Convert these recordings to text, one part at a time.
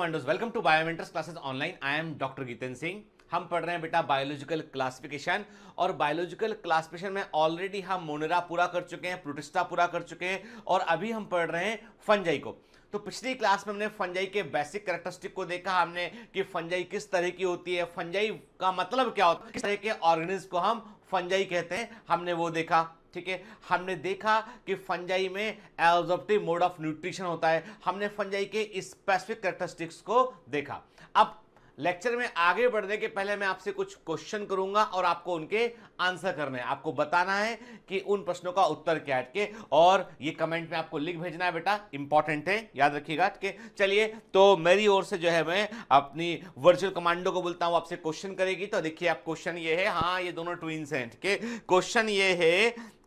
Commandos welcome to Biomentors classes online I am doctor Geetan Singh हम पढ़ रहे हैं बेटा बायोलॉजिकल क्लासिफिकेशन और बायोलॉजिकल क्लासिफिकेशन में ऑलरेडी हम मोनेरा पूरा कर चुके हैं प्रोटिस्टा पूरा कर चुके हैं और अभी हम पढ़ रहे हैं फंजाई को तो पिछली क्लास में हमने फंजाई के बेसिक करेक्टरिस्टिक को देखा हमने कि फंजाई किस तरह की होती है फंजाई का मतलब क्या होता है किस तरह के ऑर्गेनिज्म को हम फंजाई कहते हैं हमने वो देखा ठीक है हमने देखा कि फंजाई में एब्जॉर्प्टिव मोड ऑफ न्यूट्रिशन होता है हमने फंजाई के स्पेसिफिक करेक्टरिस्टिक्स को देखा अब लेक्चर में आगे बढ़ने के पहले मैं आपसे कुछ क्वेश्चन करूंगा और आपको उनके आंसर करने हैं आपको बताना है कि उन प्रश्नों का उत्तर क्या है के और ये कमेंट में आपको लिख भेजना है बेटा इंपॉर्टेंट है याद रखिएगा के चलिए तो मेरी ओर से जो है मैं अपनी वर्चुअल कमांडो को बोलता हूँ आपसे क्वेश्चन करेगी तो देखिए आप क्वेश्चन ये है हाँ ये दोनों ट्विंस हैं ठीक है क्वेश्चन ये है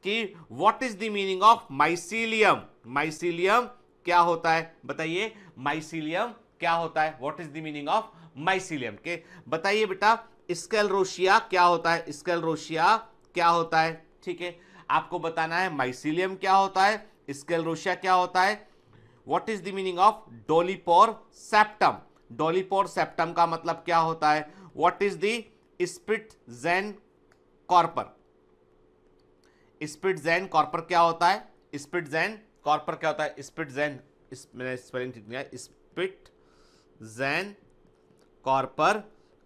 कि what is the meaning of mycelium mycelium क्या होता है बताइए माइसिलियम क्या होता है what is the meaning of mycelium के बताइए बेटा स्केलरोशिया क्या होता है स्केलरोशिया क्या होता है ठीक है आपको बताना है माइसिलियम क्या होता है स्केलरोशिया क्या होता है what is the meaning of dolipore septum dolipore septum का मतलब क्या होता है what is the spitzenkorper spitzenkorper क्या होता है स्पिट जैन कॉर्पर क्या होता है स्पिट जैन मैंने स्पेलिंग ठीक है स्पिट जैन कॉर्पर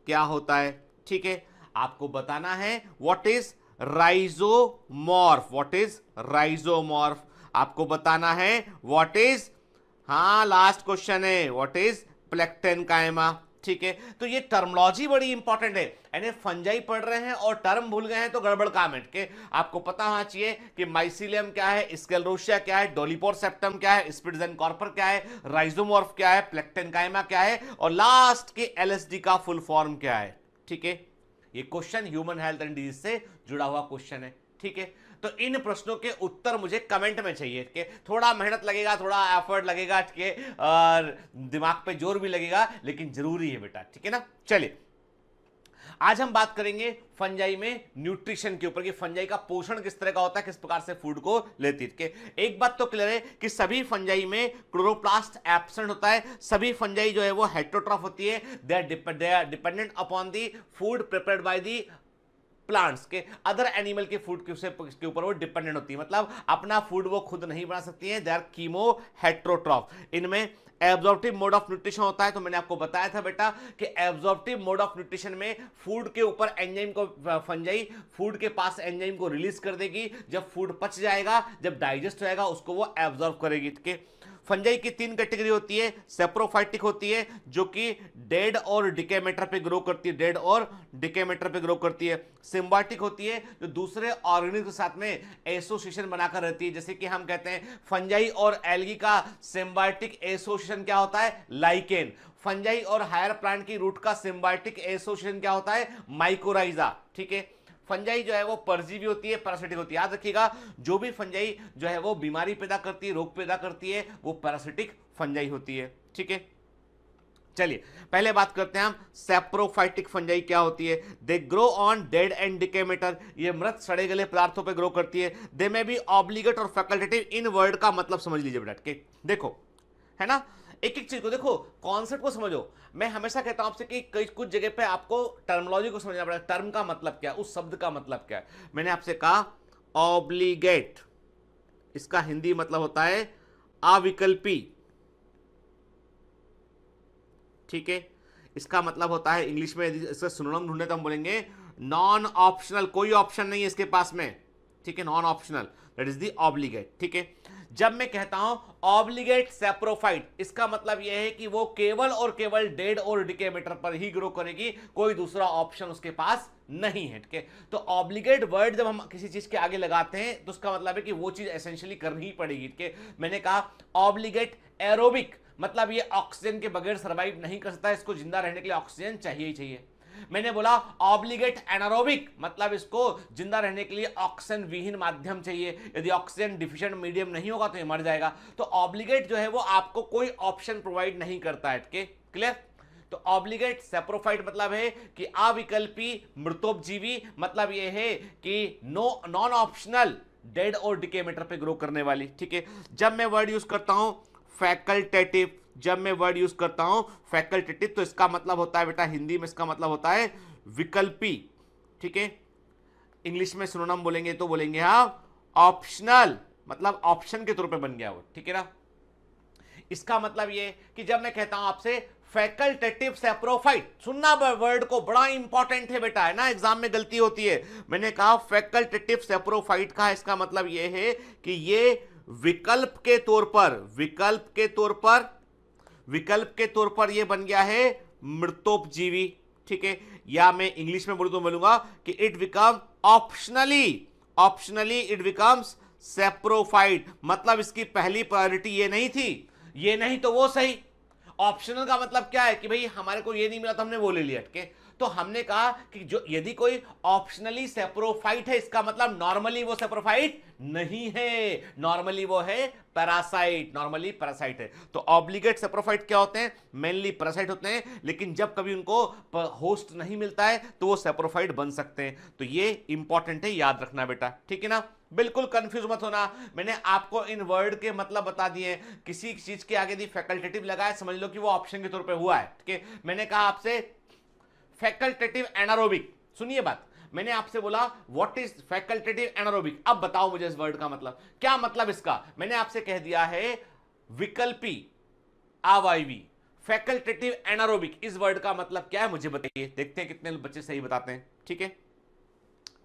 क्या होता है ठीक है आपको बताना है what is rhizomorph what is rhizomorph आपको बताना है व्हाट इज हाँ लास्ट क्वेश्चन है व्हाट इज प्लेक्टेन कायमा ठीक है तो ये टर्मोलॉजी बड़ी इंपॉर्टेंट है यानी फंजाई पढ़ रहे हैं और टर्म भूल गए हैं तो गड़बड़ काम है के आपको पता होना चाहिए कि माइसिलियम क्या है स्केलरोशिया क्या है डोलीपोर सेप्टम क्या है स्पिडजन कॉर्पर क्या है राइजोमॉर्फ क्या है प्लेक्टन कायमा क्या है और लास्ट के एलएसडी का फुल फॉर्म क्या है ठीक है ये question human health and disease से जुड़ा हुआ क्वेश्चन है ठीक है तो इन प्रश्नों के उत्तर मुझे कमेंट में चाहिए कि थोड़ा मेहनत लगेगा थोड़ा एफर्ट लगेगा के और दिमाग पे जोर भी लगेगा लेकिन जरूरी है बेटा ठीक है ना चलिए आज हम बात करेंगे फंजाई में न्यूट्रिशन के ऊपर कि फंजाई का पोषण किस तरह का होता है किस प्रकार से फूड को लेती है एक बात तो क्लियर है कि सभी फंजाई में क्लोरोप्लास्ट एब्सेंट होता है सभी फंजाई जो है वो हेट्रोट्रॉफ होती है they are dependent upon the food prepared by the plants के अदर एनिमल के फूड के ऊपर वो डिपेंडेंट होती है मतलब अपना फूड वो खुद नहीं बना सकती है दे आर कीमो हेट्रोट्रॉफ इनमें एब्जॉर्प्टिव मोड ऑफ न्यूट्रिशन होता है तो मैंने आपको बताया था बेटा कि एब्जॉर्प्टिव मोड ऑफ न्यूट्रिशन में फूड के ऊपर एंजाइम को फंजाई फूड के पास एंजाइम को रिलीज कर देगी जब फूड पच जाएगा जब डाइजेस्ट होएगा उसको वो एब्जॉर्व करेगी के फंजाई की तीन कैटेगरी होती है सेप्रोफाइटिक होती है जो कि डेड और डिकेमेटर पे ग्रो करती है डेड और डिकेमेटर पे ग्रो करती है सिम्बॉटिक होती है जो दूसरे ऑर्गेनिक के साथ में एसोसिएशन बनाकर रहती है जैसे कि हम कहते हैं फंजाई और एलगी का सिम्बाटिक एसोसिएशन क्या होता है लाइकेन फंजाई और हायर प्लांट की रूट का सिम्बॉटिक एसोसिएशन क्या होता है माइकोराइजा ठीक है फंजाई जो है वो परजीवी होती है पैरासिटिक होती है याद रखिएगा जो भी फंजाई जो है वो बीमारी पैदा करती है रोग पैदा करती है वो पैरासिटिक फंजाई होती है ठीक है चलिए पहले बात करते हैं हम सेप्रोफाइटिक फंजाई क्या होती है they grow on dead and decay matter ये मृत सड़े गले पदार्थों पे ग्रो करती है दे मे बी ऑब्लिगेट और फैकल्टेटिव इन वर्ड का मतलब समझ लीजिए बेटा के देखो है ना एक एक चीज को देखो कॉन्सेप्ट को समझो मैं हमेशा कहता हूं आपसे कि कई कुछ जगह पे आपको टर्मोलॉजी को समझना पड़ेगा टर्म का मतलब क्या उस शब्द का मतलब क्या है मैंने आपसे कहा ऑब्लीगेट इसका हिंदी मतलब होता है अविकल्पी ठीक है इसका मतलब होता है इंग्लिश में इसका सुनम ढूंढे तो हम बोलेंगे नॉन ऑप्शनल कोई ऑप्शन नहीं है इसके पास में ठीक है non optional that is the obligate ठीक है जब मैं कहता हूं ऑब्लीगेट सेप्रोफाइट इसका मतलब यह है कि वो केवल और केवल डेड और डिकेमीटर पर ही ग्रो करेगी कोई दूसरा ऑप्शन उसके पास नहीं है ठीक है तो ऑब्लीगेट वर्ड जब हम किसी चीज के आगे लगाते हैं तो उसका मतलब है कि वो चीज एसेंशियली करनी ही पड़ेगी ठीक है मैंने कहा ऑब्लीगेट एरोबिक मतलब ये ऑक्सीजन के बगैर सर्वाइव नहीं कर सकता इसको जिंदा रहने के लिए ऑक्सीजन चाहिए ही चाहिए मैंने बोला ऑब्लिगेट एनारोबिक मतलब इसको जिंदा रहने के लिए ऑक्सीजन विहीन माध्यम चाहिए यदि ऑक्सीजन डिफिशियंट मीडियम नहीं होगा तो ये मर जाएगा तो ऑब्लिगेट जो है वो आपको कोई ऑप्शन प्रोवाइड नहीं करता है के क्लियर तो ऑब्लिगेट सेप्रोफाइट मतलब है कि अविकल्पी मृतोपजीवी मतलब ये है कि नो नॉन ऑप्शनल डेड और डिकेमेटर पे ग्रो करने वाली ठीक है जब मैं वर्ड यूज करता हूं फैकल्टेटिव जब मैं वर्ड यूज करता हूं फैकल्टेटिव तो इसका मतलब होता है बेटा हिंदी में इसका मतलब होता है विकल्पी ठीक है इंग्लिश में सुनोनम बोलेंगे तो बोलेंगे आप हाँ, ऑप्शनल मतलब ऑप्शन के तौर पे बन गया वो ठीक है ना इसका मतलब ये कि जब मैं कहता हूं आपसे फैकल्टेटिव सेप्रोफाइट सुनना वर्ड को बड़ा इंपॉर्टेंट है बेटा है ना एग्जाम में गलती होती है मैंने कहा फैकल्टेटिव सेप्रोफाइट का इसका मतलब यह है कि ये विकल्प के तौर पर विकल्प के तौर पर विकल्प के तौर पर यह बन गया है मृतोपजीवी ठीक है या मैं इंग्लिश में बोलू तो बोलूंगा कि it become optionally optionally it becomes saprophyte मतलब इसकी पहली प्रायोरिटी ये नहीं थी ये नहीं तो वो सही ऑप्शनल का मतलब क्या है कि भाई हमारे को ये नहीं मिला तो हमने वो ले लिया ठीक है तो हमने कहा कि जो यदि कोई ऑप्शनली सेप्रोफाइट है इसका मतलब नॉर्मली वो सेप्रोफाइट नहीं है नॉर्मली वो है पैरासाइट नॉर्मली पैरासाइट है तो ऑब्लिगेट सेप्रोफाइट क्या होते हैं मेनली पैरासाइट होते हैं लेकिन जब कभी उनको होस्ट नहीं मिलता है तो वो सेप्रोफाइट बन सकते हैं तो ये इंपॉर्टेंट है याद रखना बेटा ठीक है ना बिल्कुल कंफ्यूज मत होना मैंने आपको इन वर्ड के मतलब बता दिए किसी चीज के आगे दी फैकल्टेटिव लगाए समझ लो कि वो ऑप्शन के तौर पे हुआ है ठीक है मैंने कहा आपसे फैकल्टेटिव एनारोबिक सुनिए बात मैंने आपसे बोला व्हाट इज फैकल्टेटिव एनारोबिक अब बताओ मुझे इस वर्ड का मतलब क्या मतलब इसका मैंने आपसे कह दिया है विकल्पी आवाईवी फैकल्टेटिव एनारोबिक इस वर्ड का मतलब क्या है मुझे बताइए देखते हैं कितने बच्चे सही बताते हैं ठीक है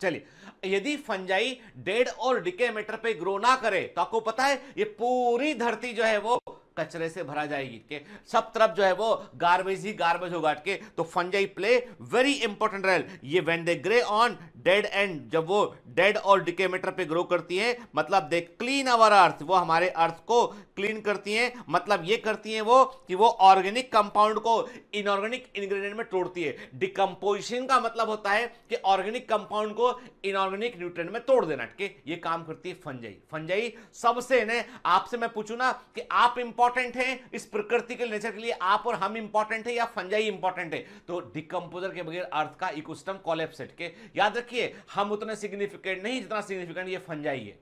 चलिए यदि फंजाई डेड और डिके मीटर पे ग्रो ना करे तो आपको पता है ये पूरी धरती जो है वो कचरे से भरा जाएगी के सब तरफ जो है वो गार्बेज ही गार्बेज होगा के तो fungi play very important role ये when they grow on dead and जब वो डेड और डिकेमीटर पे ग्रो करती हैं मतलब दे क्लीन आवर अर्थ वो हमारे अर्थ को क्लीन करती हैं मतलब ये करती हैं वो कि वो ऑर्गेनिक कंपाउंड को इनऑर्गेनिक इंग्रेडिएंट में तोड़ती है डिकम्पोजिशन का मतलब होता है कि ऑर्गेनिक कंपाउंड को इनऑर्गेनिक न्यूट्रिएंट में तोड़ देना के ये काम करती है फंजाई फंजाई सबसे ने आपसे मैं पूछूं ना कि आप इंपॉर्टेंट इंपॉर्टेंट है इस प्रकृति के नेचर के लिए आप और हम इंपॉर्टेंट है या फंजाई इंपॉर्टेंट है तो डिकम्पोजर के बगैर अर्थ का इकोसिस्टम सेट के याद रखिए हम उतना सिग्निफिकेंट नहीं जितना सिग्निफिकेंट ये फंजाई है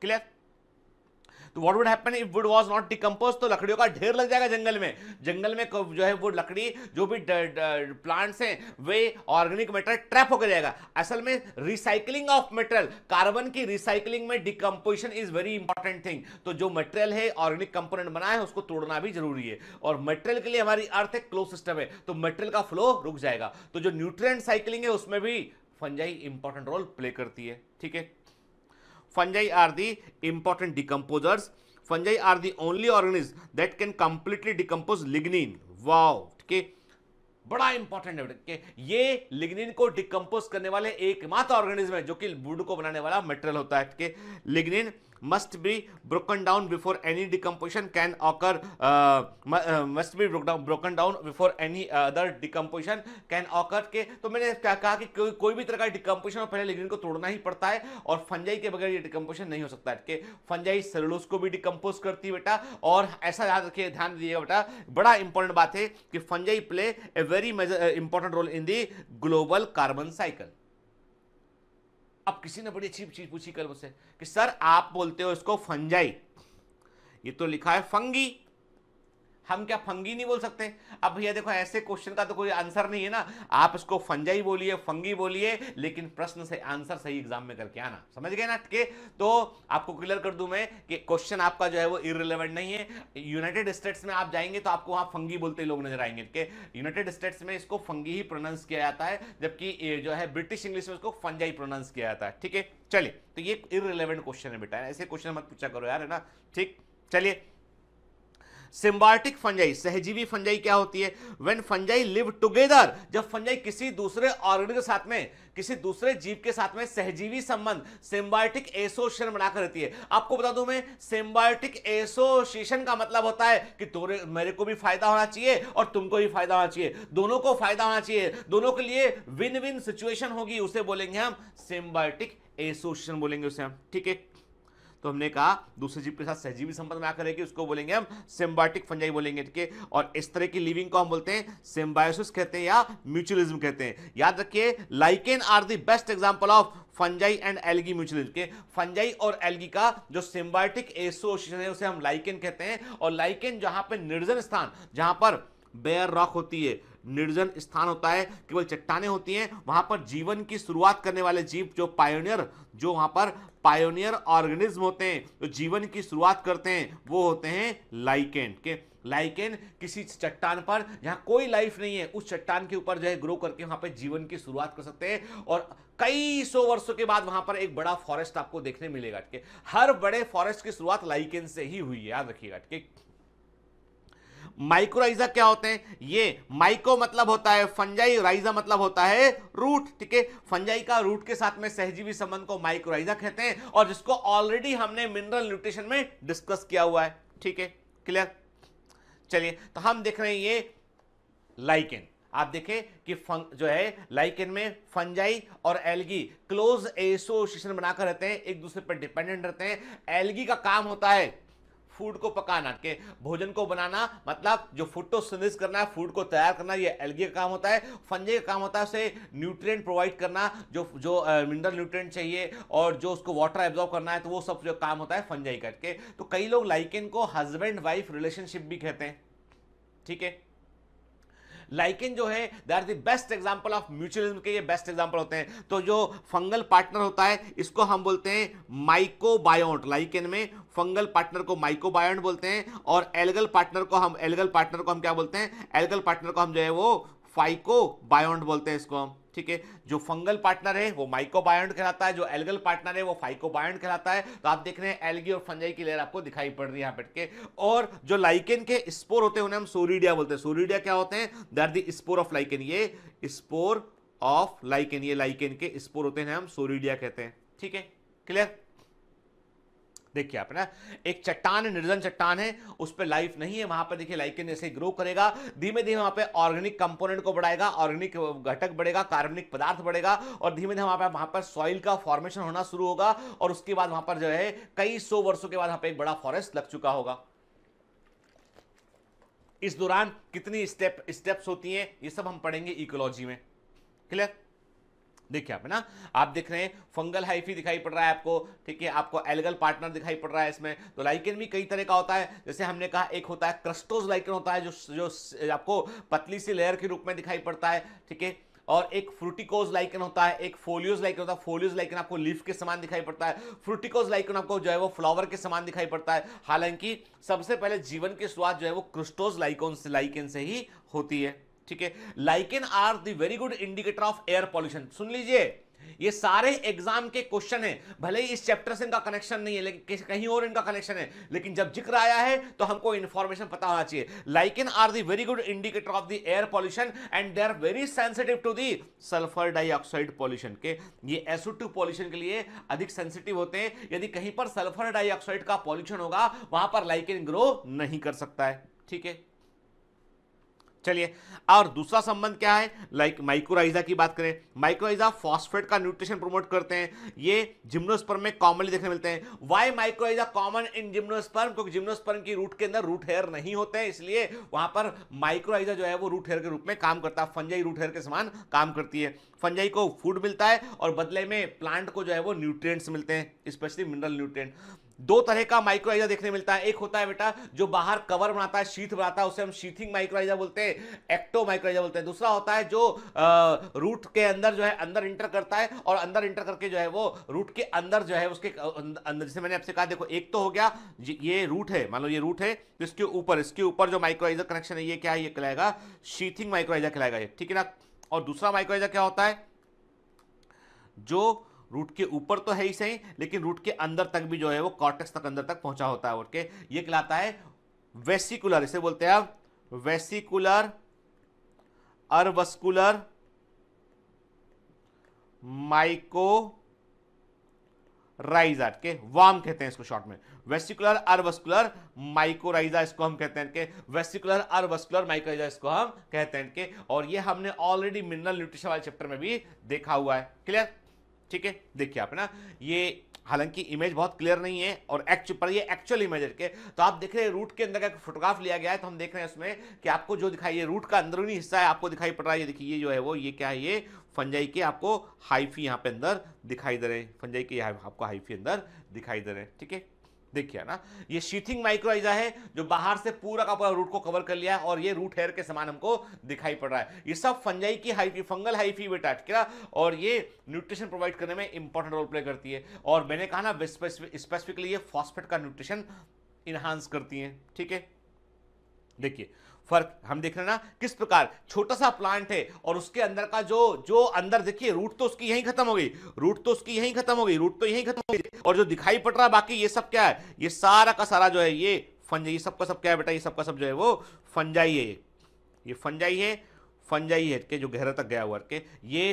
क्लियर तो what would happen if wood was not decompose तो लकड़ियों का ढेर लग जाएगा जंगल में जंगल में जो है वो लकड़ी जो भी प्लांट्स हैं वे ऑर्गेनिक मेटर ट्रैप होकर जाएगा असल में रिसाइकलिंग ऑफ मेटेरियल कार्बन की रिसाइकलिंग में decomposition is very important thing तो जो मेटेरियल है ऑर्गेनिक कंपोनेंट बना है उसको तोड़ना भी जरूरी है और मेटेरियल के लिए हमारी अर्थ एक क्लोज सिस्टम है तो मेटेरियल का फ्लो रुक जाएगा तो जो न्यूट्रिएंट साइकिलिंग है उसमें भी फंजाई इंपॉर्टेंट रोल प्ले करती है ठीक है fungi are the important decomposers fungi are the only organisms that can completely decompose lignin wow okay बड़ा इंपॉर्टेंट है कि ये लिग्निन को डिकम्पोज करने वाले एकमात्र ऑर्गेनिज्म है जो कि वुड को बनाने वाला मटेरियल होता है कि lignin must be broken down before any decomposition can occur uh, uh must be broken down broken down before any other decomposition can occur के तो मैंने क्या कहा कि को, कोई भी तरह का डिकम्पोजिशन पहले लिग्निन को तोड़ना ही पड़ता है और फंजाई के बगैर ये डिकम्पोजिशन नहीं हो सकता है कि फंजाई सेलुलोज को भी डिकम्पोज करती है बेटा और ऐसा याद रखिए ध्यान दीजिएगा बेटा बड़ा इंपॉर्टेंट बात है कि fungi play a very important role in the global carbon cycle अब किसी ने बड़ी अच्छी चीज़ पूछी कल मुझसे कि सर आप बोलते हो इसको फंजाई ये तो लिखा है फंगी हम क्या फंगी नहीं बोल सकते अब भैया देखो ऐसे क्वेश्चन का तो कोई आंसर नहीं है ना आप इसको फंजाई बोलिए फंगी बोलिए लेकिन प्रश्न से आंसर सही एग्जाम में करके आना समझ गए ना के तो आपको क्लियर कर दूं मैं कि क्वेश्चन आपका जो है वो इरेलीवेंट नहीं है यूनाइटेड स्टेट्स में आप जाएंगे तो आपको वहां फंगी बोलते लोग नजर आएंगे यूनाइटेड स्टेट्स में इसको फंगी ही प्रोनाउंस किया जाता है जबकि जो है ब्रिटिश इंग्लिश में इसको फंजाई प्रोनाउंस किया जाता है ठीक है चलिए तो ये इरेलीवेंट क्वेश्चन है बेटा ऐसे क्वेश्चन मत पूछा करो यार है ना ठीक चलिए सिम्बार्टिक फंजाई सहजीवी फंजाई क्या होती है वेन फंजाई लिव टुगेदर जब फंजाई किसी दूसरे ऑर्गेनिज्म के साथ में किसी दूसरे जीव के साथ में सहजीवी संबंध सिम्बार्टिक एसोसिएशन बनाकर रहती है आपको बता दूं मैं सिम्बार्टिक एसोसिएशन का मतलब होता है कि तुम्हें मेरे को भी फायदा होना चाहिए और तुमको भी फायदा होना चाहिए दोनों को फायदा होना चाहिए दोनों के लिए विन विन सिचुएशन होगी उसे बोलेंगे हम सिम्बार्टिक एसोसिएशन बोलेंगे उसे हम ठीक है तो हमने कहा दूसरे जीव के साथ सहजीवी संबंध में आकर रहेगी उसको बोलेंगे हम सिम्बाटिक फंजाई बोलेंगे ठीक है और इस तरह की लिविंग को हम बोलते हैं सिम्बायोसिस कहते हैं या म्यूचुअलिज्म कहते हैं याद रखिए lichen are the best example of fungi and algae mutualism के फंजाई और एल्गी का जो सिम्बायोटिक एसोसिएशन है उसे हम लाइकेन कहते हैं और लाइकेन जहां पर निर्जन स्थान जहां पर बेयर रॉक होती है निर्जन स्थान होता है केवल चट्टाने होती हैं वहां पर जीवन की शुरुआत करने वाले जीव जो पायोनियर जो वहां पर पायोनियर ऑर्गेनिज्म होते हैं जो तो जीवन की शुरुआत करते हैं वो होते हैं लाइकेन के लाइकेन किसी चट्टान पर जहाँ कोई लाइफ नहीं है उस चट्टान के ऊपर जो है ग्रो करके वहाँ पे जीवन की शुरुआत कर सकते हैं और कई सौ वर्षों के बाद वहाँ पर एक बड़ा फॉरेस्ट आपको देखने मिलेगा ठीक है हर बड़े फॉरेस्ट की शुरुआत लाइकेन से ही हुई है याद रखिएगा ठीक है माइक्रोराइजा क्या होते हैं ये माइको मतलब होता है फंजाई राइजा मतलब होता है रूट ठीक है फंजाई का रूट के साथ में सहजीवी संबंध को माइक्रोराइजा कहते हैं और जिसको ऑलरेडी हमने मिनरल न्यूट्रिशन में डिस्कस किया हुआ है ठीक है क्लियर चलिए तो हम देख रहे हैं ये लाइकेन आप देखें कि फंग जो है लाइकेन में फंजाई और एल्गी क्लोज एसोसिएशन बनाकर रहते हैं एक दूसरे पर डिपेंडेंट रहते हैं एल्गी का काम होता है फूड को पकाना के भोजन को बनाना मतलब जो फोटोसिंथेसिस करना है फूड को तैयार करना ये एल्गी का काम होता है फंजे का काम होता है उसे न्यूट्रिएंट प्रोवाइड करना जो जो मिनरल न्यूट्रिएंट चाहिए और जो उसको वाटर एब्जॉर्व करना है तो वो सब जो काम होता है फंजाई करके तो कई लोग लाइकेन को हस्बैंड वाइफ रिलेशनशिप भी कहते हैं ठीक है लाइकिन जो है they are the best example of mutualism के ये बेस्ट एग्जाम्पल होते हैं तो जो फंगल पार्टनर होता है इसको हम बोलते हैं माइकोबायोट लाइकिन में फंगल पार्टनर को माइकोबायोन बोलते हैं और एल्गल पार्टनर को हम एल्गल पार्टनर को हम क्या बोलते हैं एल्गल पार्टनर को हम जो है वो फाइको बोलते हैं इसको हम ठीक है जो फंगल पार्टनर है वो बायोड कहलाता है जो एल्गल पार्टनर है वो बायोड कहलाता है तो आप देख रहे हैं एल्गी और फंजाई की लेयर आपको दिखाई पड़ रही है यहाँ बैठ के और जो लाइकेन के स्पोर होते हैं उन्हें हम सोरिडिया बोलते हैं सोरिडिया क्या होते हैं they're the spore of lichen ये स्पोर ऑफ लाइकेन ये लाइकेन के स्पोर होते हैं हम सोरिडिया कहते हैं ठीक है क्लियर देखिए आप ना एक चट्टान है निर्जन चट्टान है उस पर लाइफ नहीं है वहां पर देखिए लाइकन ऐसे ग्रो करेगा धीमे धीमे वहां पे ऑर्गेनिक कंपोनेंट को बढ़ाएगा ऑर्गेनिक घटक बढ़ेगा कार्बनिक पदार्थ बढ़ेगा और धीमे धीमे वहां पर वहां पर सॉइल का फॉर्मेशन होना शुरू होगा और उसके बाद वहां पर जो है कई सौ वर्षों के बाद वहां पर एक बड़ा फॉरेस्ट लग चुका होगा इस दौरान कितनी स्टेप स्टेप्स होती हैं ये सब हम पढ़ेंगे इकोलॉजी में क्लियर देखिए आप है ना आप देख रहे हैं फंगल हाइफी दिखाई पड़ रहा है आपको ठीक है आपको एलगल पार्टनर दिखाई पड़ रहा है इसमें तो लाइकन भी कई तरह का होता है जैसे हमने कहा एक होता है क्रस्टोज लाइकन होता है जो जो आपको पतली सी लेयर के रूप में दिखाई पड़ता है ठीक है और एक फ्रूटिकोज लाइकन होता है एक फोलियोज लाइकन होता है फोलियोज लाइकन आपको लीफ के समान दिखाई पड़ता है फ्रूटिकोज लाइकन आपको जो है वो फ्लावर के समान दिखाई पड़ता है हालांकि सबसे पहले जीवन की शुरुआत जो है वो क्रिस्टोज लाइकोन से लाइकन से ही होती है ठीक है lichen are the very good indicator of air pollution सुन लीजिए ये सारे एग्जाम के क्वेश्चन है भले ही इस चैप्टर से इनका कनेक्शन नहीं है लेकिन कहीं और इनका कनेक्शन है लेकिन जब जिक्र आया है तो हमको इंफॉर्मेशन पता होना चाहिए lichen are the very good indicator of the air pollution and they are very sensitive to the sulphur dioxide pollution के ये एसो पॉल्यूशन के लिए अधिक सेंसिटिव होते हैं यदि कहीं पर सल्फर डाइऑक्साइड का पॉल्यूशन होगा वहां पर लाइकिन ग्रो नहीं कर सकता है ठीक है चलिए और दूसरा संबंध क्या है लाइक माइक्रोराइजा की बात करें माइक्रोइजा फास्फेट का न्यूट्रिशन प्रमोट करते हैं ये जिम्नोस्पर्म में कॉमनली देखने मिलते हैं why mycorrhiza common in gymnosperm क्योंकि जिम्नोस्पर्म की रूट के अंदर रूट हेयर नहीं होते हैं इसलिए वहां पर माइक्रोइजा जो है वो रूट हेयर के रूप में काम करता है फंजाई रूट हेयर के समान काम करती है फंजाई को फूड मिलता है और बदले में प्लांट को जो है वो न्यूट्रिय मिलते हैं स्पेशली मिनरल न्यूट्रिय दो तरह का माइक्रोराइजा देखने मिलता है एक होता है बेटा जो बाहर कवर बनाता है शीथ बनाता है उसे हम शीथिंग माइक्रोराइजा बोलते हैं एक्टो माइक्रोराइजा बोलते हैं दूसरा होता है जो रूट के अंदर जो है अंदर इंटर करता है और अंदर इंटर करके जो है वो रूट के अंदर जो है उसके अंदर जैसे मैंने आपसे कहा देखो एक तो हो गया ये रूट है मान लो ये रूट है तो इसके ऊपर इसके ऊपर जो माइक्रोराइजा कनेक्शन है ये क्या है ये खिलाएगा शीथिंग माइक्रोराइजा खिलाएगा ये ठीक है ना और दूसरा माइक्रोराइजा क्या होता है जो रूट के ऊपर तो है ही सही लेकिन रूट के अंदर तक भी जो है वो कॉर्टेक्स तक अंदर तक पहुंचा होता है ओके ये कहलाता है वेसिकुलर इसे बोलते हैं आप वेसिकुलर अरवस्कुलर माइको राइजा के वाम कहते हैं इसको शॉर्ट में वेसिकुलर अरवस्कुलर माइकोराइजा इसको हम कहते हैं के वेस्टिकुलर अरवस्कुलर माइकोराइजा इसको हम कहते हैं के और ये हमने ऑलरेडी मिनरल न्यूट्रिशन वाले चैप्टर में भी देखा हुआ है क्लियर ठीक है देखिए आप ना ये हालांकि इमेज बहुत क्लियर नहीं है और एक्चुअल पर ये एक्चुअल इमेज है तो आप देख रहे हैं रूट के अंदर का फोटोग्राफ लिया गया है तो हम देख रहे हैं उसमें कि आपको जो दिखाई ये रूट का अंदरूनी हिस्सा है आपको दिखाई पड़ रहा है ये देखिए ये जो है वो ये क्या है ये फंजाई के आपको हाइफी यहाँ पे अंदर दिखाई दे रहे हैं फंजाई के आपको हाइफी अंदर दिखाई दे रहे हैं ठीक है देखिए ना ये शीथिंग माइक्रोइजा है जो बाहर से पूरा का पूरा रूट को कवर कर लिया है और ये रूट हेयर के समान हमको दिखाई पड़ रहा है ये सब फंजाई की हाइफी फंगल हाइफी बेटा ठीक है और ये न्यूट्रिशन प्रोवाइड करने में इंपॉर्टेंट रोल प्ले करती है और मैंने कहा ना स्पेसिफिकली ये फॉस्फेट का न्यूट्रिशन इन्हांस करती है ठीक है देखिए फर्क हम देख रहे ना किस प्रकार छोटा सा प्लांट है और उसके अंदर का जो जो अंदर देखिए रूट तो उसकी यहीं खत्म हो गई रूट तो उसकी यहीं खत्म हो गई रूट तो यहीं खत्म हो गई और जो दिखाई पड़ रहा बाकी ये सब क्या है ये सारा का सारा जो है ये फंजाई सबका सब क्या है बेटा ये सबका सब जो है वो फंजाई है ये फंजाई है फंजाई हेड के जो गहरा तक गया हुआ के ये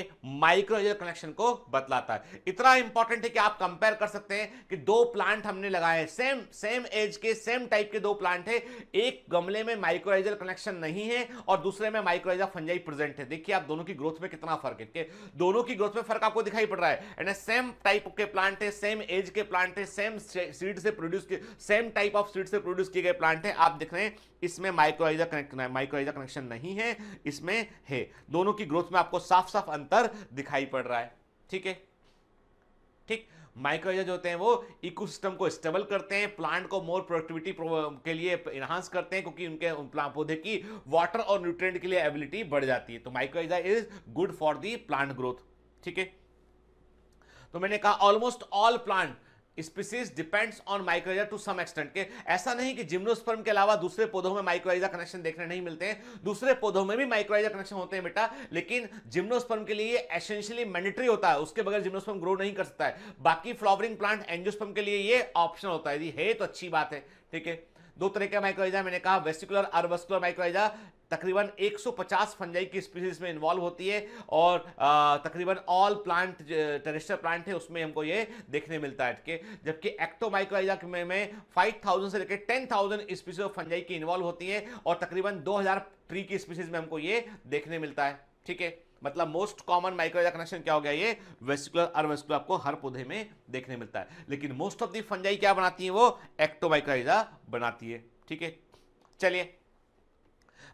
माइक्रोजल कनेक्शन को बतलाता है इतना इंपॉर्टेंट है कि आप कंपेयर कर सकते हैं कि दो प्लांट हमने लगाए सेम सेम एज के सेम टाइप के दो प्लांट है एक गमले में माइक्रोएजल कनेक्शन नहीं है और दूसरे में माइक्रोएजा फंजाई प्रेजेंट है देखिए आप दोनों की ग्रोथ में कितना फर्क है दोनों की ग्रोथ में फर्क आपको दिखाई पड़ रहा है एंड सेम टाइप के प्लांट है सेम एज के प्लांट है सेम सीड से produce same type of seed से प्रोड्यूस किए गए प्लांट है आप देख रहे हैं इसमें माइक्रोइजर कनेक्ट माइक्रोइजर कनेक्शन नहीं है इसमें है दोनों की ग्रोथ में आपको साफ साफ अंतर दिखाई पड़ रहा है ठीक है ठीक जो होते हैं वो इकोसिस्टम को स्टेबल करते हैं प्लांट को मोर प्रोडक्टिविटी के लिए इन्हांस करते हैं क्योंकि उनके पौधे की वाटर और न्यूट्रिएंट के लिए एबिलिटी बढ़ जाती है तो mycorrhiza is good for the plant growth ठीक है तो मैंने कहा almost all plant species depends on mycorrhiza to some extent के ऐसा नहीं कि जिम्नोस्पर्म के अलावा दूसरे पौधों में माइक्रोइजा कनेक्शन देखने नहीं मिलते हैं दूसरे पौधों में भी माइक्रोइजा कनेक्शन होते हैं बेटा लेकिन जिम्नोस्पर्म के लिए एसेंशियली मैंडेटरी होता है उसके बगैर जिम्नोस्पर्म ग्रो नहीं कर सकता है बाकी फ्लावरिंग प्लांट एंजियोस्पर्म के लिए ये ऑप्शन होता है जी है तो अच्छी बात है ठीक है दो तरह के माइक्रोइजा मैंने कहा वेस्टिकुलर और वेस्कुलर माइक्रोइजा तकरीबन 150 फंजाई की स्पीसीज में इन्वॉल्व होती है और तकरीबन ऑल प्लांट टेरेस्टर प्लांट है उसमें हमको ये देखने मिलता है ठीक है जबकि एक्टोमाइक्रोइजा में, में 5000 से लेकर 10000 स्पीसीज ऑफ फंजाई की इन्वॉल्व होती है और तकरीबन 2000 ट्री की स्पीसीज में हमको ये देखने मिलता है ठीक है मतलब मोस्ट कॉमन माइक्रोजा कनेक्शन क्या हो गया ये वेस्कुलर अनवेस्कुलर आपको हर पौधे में देखने मिलता है लेकिन मोस्ट ऑफ दी फंजाई क्या बनाती है वो एक्टोमाइक्राइजा बनाती है ठीक है चलिए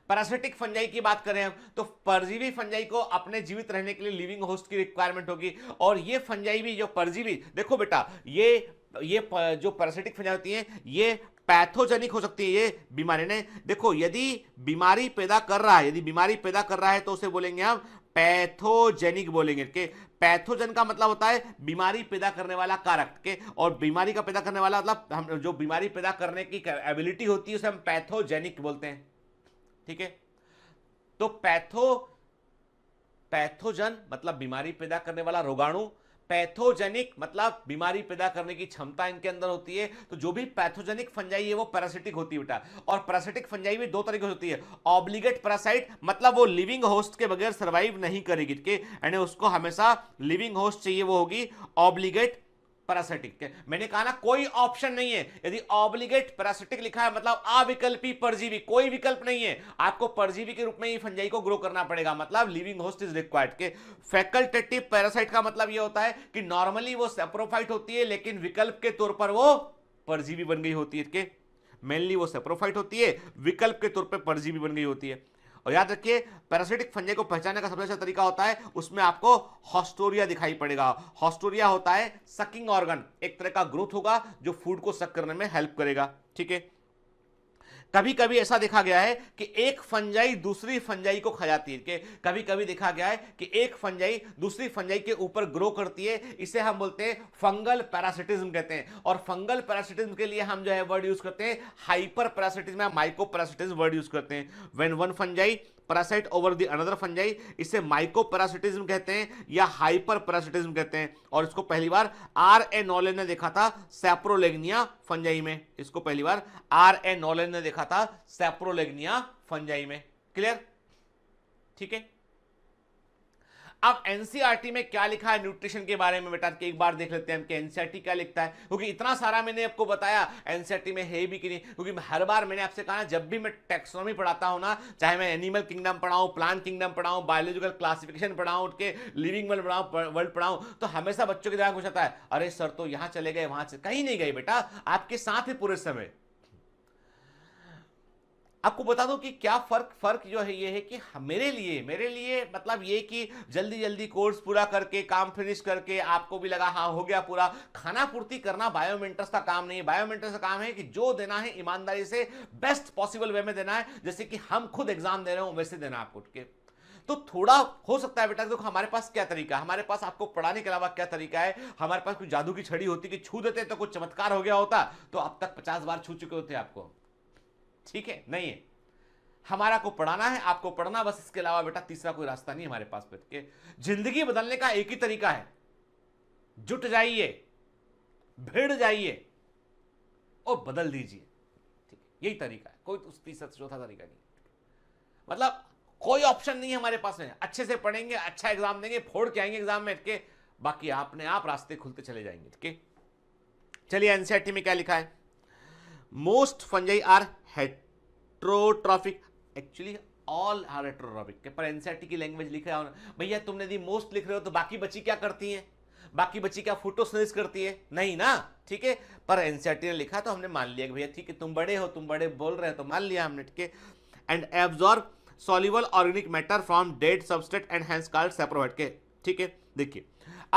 पैरासिटिक फंजाई की बात करें हम तो परजीवी फंजाई को अपने जीवित रहने के लिए लिविंग होस्ट की रिक्वायरमेंट होगी और ये फंजाई भी जो परजीवी देखो बेटा ये ये जो पैरासिटिक फंजाई होती है ये पैथोजेनिक हो सकती है ये बीमारी ने देखो यदि बीमारी पैदा कर रहा है यदि बीमारी पैदा कर रहा है तो उसे बोलेंगे हम पैथोजेनिक बोलेंगे के पैथोजन का मतलब होता है बीमारी पैदा करने वाला कारक के और बीमारी का पैदा करने वाला मतलब हम जो बीमारी पैदा करने की एबिलिटी होती है उसे हम पैथोजेनिक बोलते हैं ठीक है तो पैथो पैथोजन मतलब बीमारी पैदा करने वाला रोगाणु पैथोजेनिक मतलब बीमारी पैदा करने की क्षमता इनके अंदर होती है तो जो भी पैथोजेनिक फंजाई है वो पैरासिटिक होती है बेटा और पैरासिटिक फंजाई भी दो तरीके से होती है ऑब्लिगेट पैरासाइट मतलब वो लिविंग होस्ट के बगैर सर्वाइव नहीं करेगी ठीक है यानी उसको हमेशा लिविंग होस्ट चाहिए वो होगी ऑब्लिगेट पैरासिटिक मैंने कहा ना कोई ऑप्शन नहीं है यदि ऑब्लिगेट पैरासिटिक लिखा है मतलब अविकल्पी परजीवी कोई विकल्प नहीं है आपको परजीवी के रूप में ही फंजाई को ग्रो करना पड़ेगा मतलब लिविंग होस्ट इज रिक्वायर्ड के फैकल्टेटिव पैरासाइट का मतलब यह होता है कि नॉर्मली वो सेप्रोफाइट होती है लेकिन विकल्प के तौर पर वो परजीवी बन गई होती है मेनली वो सेप्रोफाइट होती है विकल्प के तौर पर परजीवी बन गई होती है और याद रखिए पैरासिटिक फंजे को पहचानने का सबसे अच्छा तरीका होता है उसमें आपको हॉस्टोरिया दिखाई पड़ेगा हॉस्टोरिया होता है सकिंग ऑर्गन एक तरह का ग्रोथ होगा जो फूड को सक करने में हेल्प करेगा ठीक है कभी कभी ऐसा देखा गया है कि एक फंजाई दूसरी फंजाई को खा जाती है कभी कभी देखा गया है कि एक फंजाई दूसरी फंजाई के ऊपर ग्रो करती है इसे हम बोलते हैं फंगल पैरासिटिज्म कहते हैं और फंगल पैरासिटिज्म के लिए हम जो है वर्ड यूज करते हैं हाइपर पैरासिटिज्म या माइको पैरासिटिज्म वर्ड यूज करते हैं when one fungi parasite over the another fungi इसे माइको पैरासिटिज्म कहते हैं या हाइपर पैरासिटिज्म कहते हैं और इसको पहली बार आर ए नॉले ने देखा था सेप्रोलेग्निया फंजाई में इसको पहली बार आर ए नॉले ने देखा था सेप्रोलेग्निया फंजाई में क्लियर ठीक है अब एनसीईआरटी e में क्या लिखा है न्यूट्रिशन के बारे में बेटा एक बार देख लेते हैं कि एनसीईआरटी e क्या लिखता है क्योंकि इतना सारा मैंने आपको बताया एनसीईआरटी e में है भी कि नहीं क्योंकि हर बार मैंने आपसे कहा जब भी मैं टेक्सोनॉमी पढ़ाता हूँ ना चाहे मैं एनिमल किंगडम पढ़ाऊं प्लांट किंगडम पढ़ाऊं बायोलॉजिकल क्लासिफिकेशन पढ़ाऊँ उनके लिविंग वर्ल्ड पढ़ाऊं वर्ल्ड पढ़ाऊं तो हमेशा बच्चों के दिमाग में आता है अरे सर तो यहाँ चले गए से कहीं नहीं गए बेटा आपके साथ ही पूरे समय आपको बता दूं कि क्या फर्क फर्क जो है ये है कि मेरे लिए मेरे लिए मतलब ये कि जल्दी जल्दी कोर्स पूरा करके काम फिनिश करके आपको भी लगा हाँ हो गया पूरा खाना पूर्ति करना बायोमेंटर्स का काम नहीं है बायोमेंटर्स का काम है कि जो देना है ईमानदारी से बेस्ट पॉसिबल वे में देना है जैसे कि हम खुद एग्जाम दे रहे हो वैसे देना आपको के तो थोड़ा हो सकता है बेटा देखो तो हमारे पास क्या तरीका है हमारे पास आपको पढ़ाने के अलावा क्या तरीका है हमारे पास कुछ जादू की छड़ी होती कि छू देते तो कुछ चमत्कार हो गया होता तो अब तक पचास बार छू चुके होते आपको ठीक है नहीं है हमारा को पढ़ाना है आपको पढ़ना बस इसके अलावा बेटा तीसरा कोई रास्ता नहीं हमारे पास बैठ के जिंदगी बदलने का एक ही तरीका है जुट जाइए भिड़ जाइए और बदल दीजिए ठीक है यही तरीका है कोई उस तीसरा चौथा तरीका नहीं मतलब कोई ऑप्शन नहीं है हमारे पास में अच्छे से पढ़ेंगे अच्छा एग्जाम देंगे फोड़ के आएंगे एग्जाम में के बाकी आपने आप रास्ते खुलते चले जाएंगे ठीक है चलिए एनसीआर में क्या लिखा है most fungi are heterotrophic actually all are heterotrophic पर एनसीआरटी e की लैंग्वेज लिख रहा हूँ भैया तुमने दी मोस्ट लिख रहे हो तो बाकी बच्ची क्या करती हैं बाकी बच्ची क्या फोटोसनेस करती है नहीं ना ठीक है पर एनसीआरटी e ने लिखा तो हमने मान लिया भैया ठीक है तुम बड़े हो तुम बड़े बोल रहे हो तो मान लिया हमने ठीक है and absorb soluble organic matter from dead substrate and hence called सेप्रोवेट के ठीक है देखिए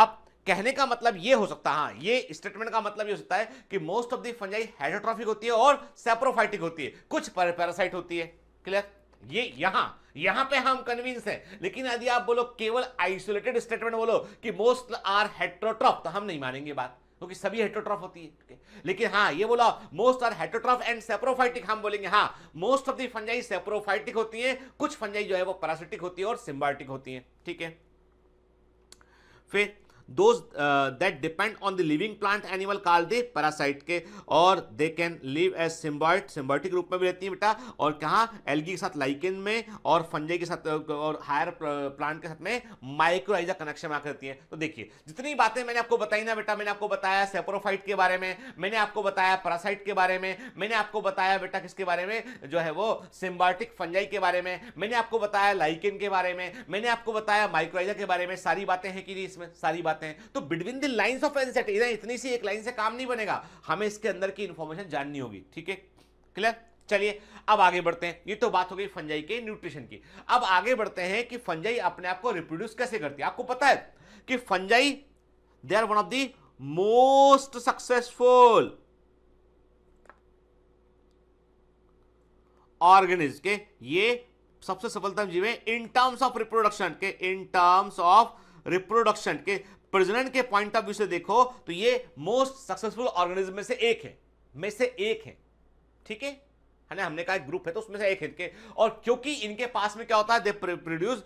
अब कहने का मतलब ये हो सकता है हाँ, ये स्टेटमेंट का मतलब ये हो सकता है कि most of the fungi heterotrophic होती है और सेप्रोफाइटिक होती है कुछ पैरासाइट होती है क्लियर ये यहां यहां पे हम कन्विंस हैं लेकिन यदि आप बोलो केवल आइसोलेटेड स्टेटमेंट बोलो कि मोस्ट आर हेट्रोट्रॉफ तो हम नहीं मानेंगे बात क्योंकि तो सभी हेट्रोट्रॉफ होती है okay. लेकिन हाँ ये बोला most are heterotroph and saprophytic हम बोलेंगे हाँ most of the fungi saprophytic होती है कुछ फंजाई जो है वो पैरासिटिक होती है और सिम्बाइटिक होती है ठीक है फिर those that depend on the living plant animal call they parasite के और they can live as symbiont symbiotic रूप में भी रहती है बेटा और कहाँ एलगी के साथ लाइकिन में और फंजे के साथ और हायर प्लांट uh, के साथ में माइक्रोइजा कनेक्शन आकर करती है तो देखिए जितनी बातें मैंने आपको बताई ना बेटा मैंने आपको बताया सेप्रोफाइट के बारे में मैंने आपको बताया पैरासाइट के बारे में मैंने आपको बताया बेटा किसके बारे में जो है वो सिम्बॉटिक फंजाई के बारे में मैंने आपको बताया लाइकिन के बारे में मैंने आपको बताया माइक्रोइजा के बारे में सारी बातें हैं कि नहीं इसमें सारी बातें जाते हैं तो between the lines of NCERT इतनी सी एक लाइन से काम नहीं बनेगा हमें इसके अंदर की इंफॉर्मेशन जाननी होगी ठीक है क्लियर चलिए अब आगे बढ़ते हैं ये तो बात हो गई फंजाई के न्यूट्रिशन की अब आगे बढ़ते हैं कि फंजाई अपने आप को रिप्रोड्यूस कैसे करती है आपको पता है कि fungi they are one of the most successful organisms के ये सबसे सफलतम जीव है इन टर्म्स ऑफ रिप्रोडक्शन के इन टर्म्स ऑफ रिप्रोडक्शन के प्रजनन के पॉइंट ऑफ व्यू से देखो तो ये मोस्ट सक्सेसफुल ऑर्गेनिज्म में से एक है में से एक है ठीक है है हाँ ना हमने कहा ग्रुप है तो उसमें से एक है के और क्योंकि इनके पास में क्या होता है they produce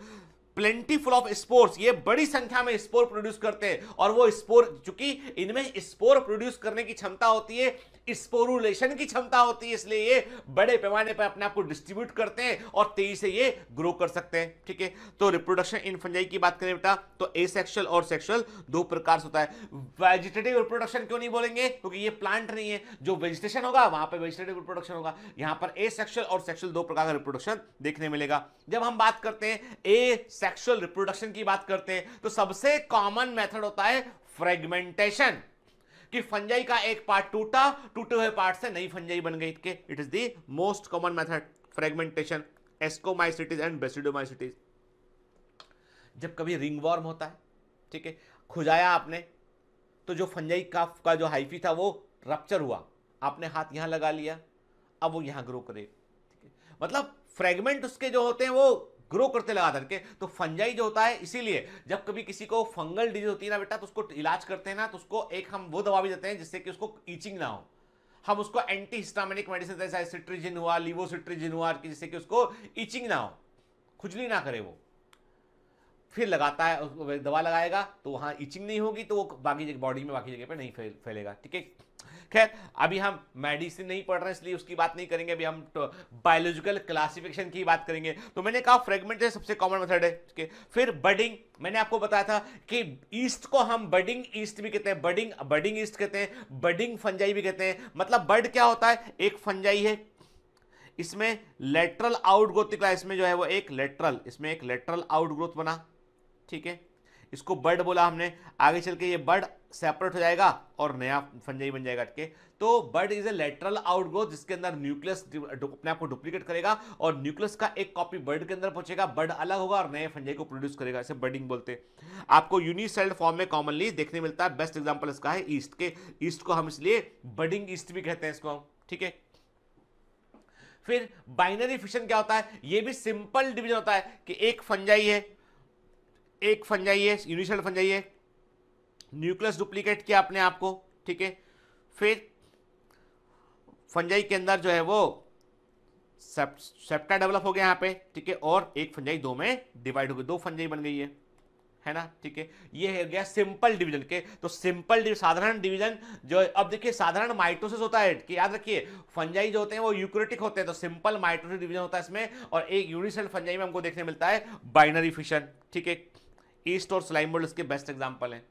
plentiful of spores ये बड़ी संख्या में स्पोर प्रोड्यूस करते हैं और वो स्पोर चूंकि इनमें स्पोर प्रोड्यूस करने की क्षमता होती है स्पोरुलेशन की क्षमता होती है इसलिए ये बड़े पैमाने पर अपने आप को डिस्ट्रीब्यूट करते हैं और तेजी से ये ग्रो कर सकते हैं ठीक है तो रिप्रोडक्शन इन फंजाई की बात करें बेटा तो एसेक्सुअल और सेक्सुअल दो प्रकार से होता है वेजिटेटिव रिप्रोडक्शन क्यों नहीं बोलेंगे क्योंकि ये प्लांट नहीं है जो वेजिटेशन होगा वहां पर वेजिटेटिव रिप्रोडक्शन होगा यहां पर एसेक्सुअल और सेक्सुअल दो प्रकार का रिप्रोडक्शन देखने मिलेगा जब हम बात करते हैं ए सेक्सुअल रिप्रोडक्शन की बात करते हैं तो सबसे कॉमन मेथड होता है फ्रेगमेंटेशन कि फंजाई का एक पार्ट टूटा टूटे हुए पार्ट से नई फंजाई बन गई it is the most common method fragmentation ascomycetes and basidiomycetes जब कभी रिंगवॉर्म होता है ठीक है खुजाया आपने तो जो फंजाई का का जो हाइफी था वो रप्चर हुआ आपने हाथ यहां लगा लिया अब वो यहां ग्रो करे ठीक है मतलब फ्रेगमेंट उसके जो होते हैं वो ग्रो करते लगातार के तो फंजाई जो होता है इसीलिए जब कभी किसी को फंगल डिजीज होती है ना बेटा तो उसको इलाज करते हैं ना तो उसको एक हम वो दवा भी देते हैं जिससे कि उसको ईचिंग ना हो हम उसको एंटी हिस्टामिनिक मेडिसिन जैसा सिट्रीजिन हुआ लिवोसिट्रीजिन हुआ जिससे कि उसको ईचिंग ना हो खुजली ना करे वो फिर लगाता है दवा लगाएगा तो वहां इचिंग नहीं होगी तो वो बाकी जगह बॉडी में बाकी जगह पर नहीं फैलेगा ठीक है खैर अभी हम मेडिसिन नहीं पढ़ रहे इसलिए उसकी बात नहीं करेंगे अभी हम तो बायोलॉजिकल क्लासिफिकेशन की बात करेंगे तो मैंने कहा फ्रेगमेंट सबसे कॉमन मेथड है ठीक फिर बडिंग मैंने आपको बताया था कि ईस्ट को हम बडिंग ईस्ट भी कहते हैं बडिंग बडिंग ईस्ट कहते हैं बडिंग फंजाई भी कहते हैं मतलब बर्ड क्या होता है एक फंजाई है इसमें लेटरल आउट ग्रोथ निकला इसमें जो है वो एक लेटरल इसमें एक लेटरल आउट ग्रोथ बना ठीक है इसको बर्ड बोला हमने आगे चल के ये बर्ड सेपरेट हो जाएगा और नया फंजाई बन जाएगा अटके तो bud is a lateral outgrowth जिसके अंदर न्यूक्लियस अपने आप को डुप्लीकेट करेगा और न्यूक्लियस का एक कॉपी बर्ड के अंदर पहुंचेगा बर्ड अलग होगा और नए फंजाई को प्रोड्यूस करेगा इसे बर्डिंग बोलते आपको यूनिसेल्ड फॉर्म में कॉमनली देखने मिलता है बेस्ट एग्जाम्पल इसका है ईस्ट के ईस्ट को हम इसलिए बर्डिंग ईस्ट भी कहते हैं इसको ठीक है फिर बाइनरी फिशन क्या होता है ये भी सिंपल डिवीजन होता है कि एक फंजाई है एक फंजाई है यूनिसेल फंजाई है न्यूक्लियस डुप्लीकेट किया आपने आपको ठीक है फिर फंजाई के अंदर जो है वो सेप्टा डेवलप हो गया यहाँ पे ठीक है और एक फंजाई दो में डिवाइड हो गई दो फंजाई बन गई है है ना ठीक है ये हो गया सिंपल डिवीजन के तो सिंपल साधारण डिवीजन जो अब देखिए साधारण माइटोसिस होता है कि याद रखिए फंजाई जो होते हैं वो यूक्रेटिक होते हैं तो सिंपल माइटोसिस डिवीजन होता है इसमें और एक यूनिसेल फंजाई में हमको देखने मिलता है बाइनरी फिशन ठीक है ईस्ट और स्लाइम वर्ल्ड इसके बेस्ट एग्जाम्पल हैं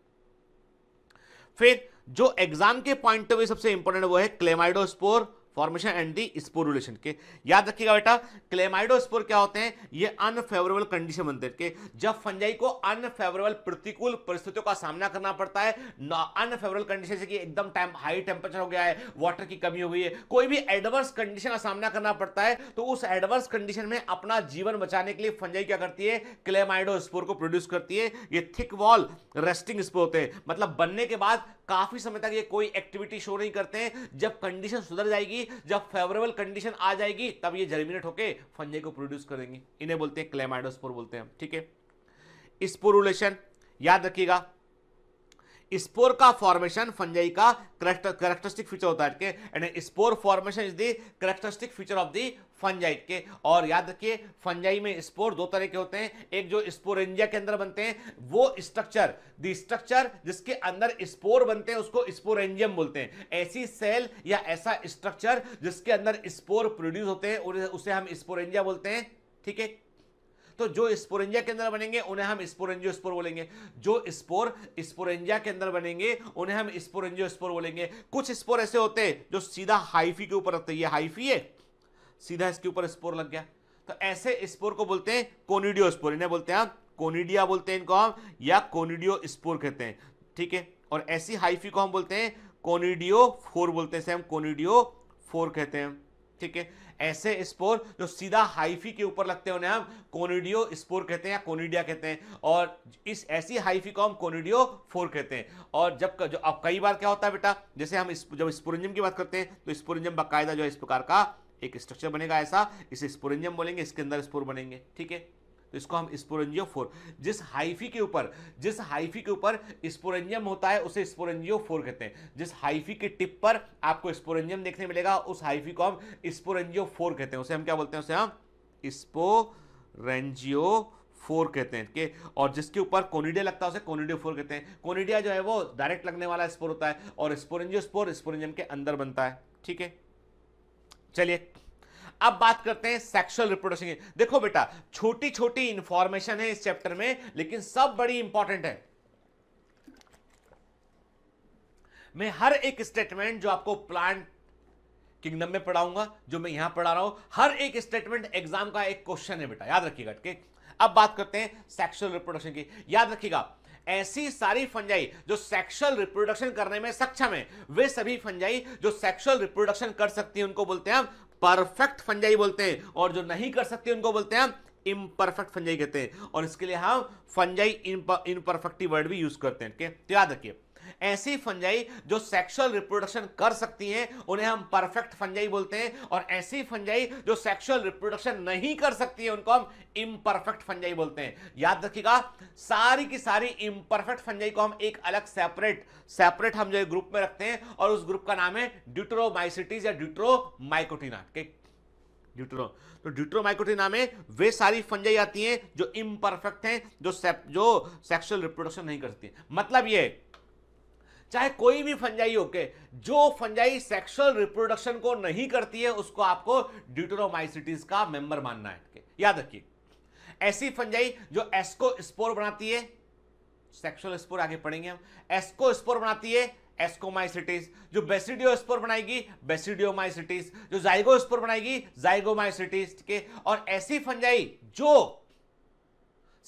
फिर जो एग्जाम के पॉइंट ऑफ व्यू सबसे इंपॉर्टेंट वो है chlamydospore formation and the spore relation के याद रखिएगा बेटा क्लेमाइडो स्पोर क्या होते हैं ये अनफेवरेबल कंडीशन बनते के जब फंजाई को अनफेवरेबल प्रतिकूल परिस्थितियों का सामना करना पड़ता है अनफेवरेबल कंडीशन से कि एकदम टाइम हाई टेम्परेचर हो गया है वाटर की कमी हो गई है कोई भी एडवर्स कंडीशन का सामना करना पड़ता है तो उस एडवर्स कंडीशन में अपना जीवन बचाने के लिए फंजाई क्या करती है क्लेमाइडो स्पोर को प्रोड्यूस करती है ये थिक वॉल रेस्टिंग स्पोर होते हैं मतलब बनने के बाद काफी समय तक ये कोई एक्टिविटी शो नहीं करते हैं जब कंडीशन सुधर जाएगी जब फेवरेबल कंडीशन आ जाएगी तब ये जर्मिनेट होके फंजे को प्रोड्यूस करेंगे इन्हें बोलते हैं क्लेमाइडोस्पोर बोलते हैं ठीक है स्पोरुलेशन याद रखिएगा स्पोर का फॉर्मेशन फंजाई का करेक्टरिस्टिक फीचर होता है and spore formation is the characteristic feature of the fungi के और याद रखिए फंजाई में स्पोर दो तरह के होते हैं एक जो स्पोर स्पोरेंजिया के अंदर बनते हैं वो स्ट्रक्चर दी स्ट्रक्चर जिसके अंदर स्पोर बनते हैं उसको स्पोर एंजियम बोलते हैं ऐसी सेल या ऐसा स्ट्रक्चर जिसके अंदर स्पोर प्रोड्यूस होते हैं उसे हम स्पोरेंजिया बोलते हैं ठीक है तो जो स्पोरेंजिया के अंदर बनेंगे उन्हें हम स्पोरेंजियोस्पोर बोलेंगे जो स्पोर स्पोरेंजिया के अंदर बनेंगे उन्हें हम स्पोरेंजियोस्पोर बोलेंगे कुछ स्पोर ऐसे होते हैं जो सीधा हाइफी के ऊपर रखते हैं हाइफी है सीधा इसके ऊपर स्पोर लग गया तो ऐसे स्पोर को बोलते हैं कोनिडियोस्पोर इन्हें बोलते हैं कोनिडिया बोलते हैं इनको हम या कोनिडियो स्पोर कहते हैं ठीक है और ऐसी हाइफी को हम बोलते हैं कोनिडियो फोर बोलते हैं हम कोनिडियो फोर कहते हैं ठीक है ऐसे स्पोर जो सीधा हाइफी के ऊपर लगते हैं उन्हें हम कोनिडियो स्पोर कहते हैं या कोनिडिया कहते हैं और इस ऐसी हाइफी को हम कोनिडियो फोर कहते हैं और जब जो अब कई बार क्या होता है बेटा जैसे हम इस, जब स्पुरंजम की बात करते हैं तो स्पुरंजम बाकायदा जो है इस प्रकार का एक स्ट्रक्चर बनेगा ऐसा इसे स्पुरंजम बोलेंगे इसके अंदर स्पोर बनेंगे ठीक है तो इसको हम फोर जिस हाइफी के ऊपर जिस हाइफी के ऊपर स्पोरेंजियम होता है उसे फोर कहते हैं जिस हाइफी के टिप पर आपको स्पोरेंजियम देखने मिलेगा उस हाइफी को हम फोर कहते हैं उसे हम क्या बोलते हैं उसे हम स्पोरेंजियो फोर कहते हैं के और जिसके ऊपर कोनिडिया लगता है उसे कोनिडियो फोर कहते हैं कोनिडिया जो है वो डायरेक्ट लगने वाला स्पोर होता है और स्पोरेंजियो स्पोर स्पोरेंजियम के अंदर बनता है ठीक है चलिए अब बात करते हैं सेक्सुअल रिप्रोडक्शन की देखो बेटा छोटी छोटी इंफॉर्मेशन है इस चैप्टर में लेकिन सब बड़ी इंपॉर्टेंट है मैं हर एक स्टेटमेंट जो आपको प्लांट किंगडम में पढ़ाऊंगा जो मैं यहां पढ़ा रहा हूं हर एक स्टेटमेंट एग्जाम का एक क्वेश्चन है बेटा याद रखिएगा ठीक अब बात करते हैं सेक्सुअल रिप्रोडक्शन की याद रखिएगा ऐसी सारी फंजाई जो सेक्सुअल रिप्रोडक्शन करने में सक्षम है वे सभी फंजाई जो सेक्सुअल रिप्रोडक्शन कर सकती है उनको बोलते हैं हम परफेक्ट फंजाई बोलते हैं और जो नहीं कर सकते उनको बोलते हैं इम्परफेक्ट फंजाई कहते हैं और इसके लिए हम फंजाई इम्परफेक्टिव वर्ड भी यूज करते हैं ठीक है तो याद रखिए ऐसी फंजाई जो सेक्सुअल रिप्रोडक्शन कर सकती हैं उन्हें हम परफेक्ट फंजाई बोलते हैं और ऐसी फंजाई जो सेक्सुअल रिप्रोडक्शन नहीं कर सकती है उनको हम इम्परफेक्ट फंजाई बोलते हैं याद रखिएगा सारी की सारी इम्परफेक्ट फंजाई को हम एक अलग सेपरेट सेपरेट हम जो है ग्रुप में रखते हैं और उस ग्रुप का नाम है ड्यूट्रोमाइसिटीज या ड्यूट्रोमाइकोटिना ड्यूट्रो तो ड्यूट्रोमाइकोटीना में वे सारी फंजाई आती हैं जो इम्परफेक्ट हैं जो सेप जो सेक्सुअल रिप्रोडक्शन नहीं करती मतलब ये चाहे कोई भी फंजाई होके जो फंजाई सेक्सुअल रिप्रोडक्शन को नहीं करती है उसको आपको ड्यूटरोमाइसिटीज का मेंबर मानना है याद रखिए ऐसी फंजाई जो एस्को स्पोर बनाती है सेक्सुअल स्पोर आगे पढ़ेंगे हम एस्को स्पोर बनाती है एस्कोमाइसिटीज जो बेसिडियो स्पोर बनाएगी बेसिडियोमाइसिटीज जो स्पोर बनाएगी जाइगोमाइसिटीज ठीक है और ऐसी फंजाई जो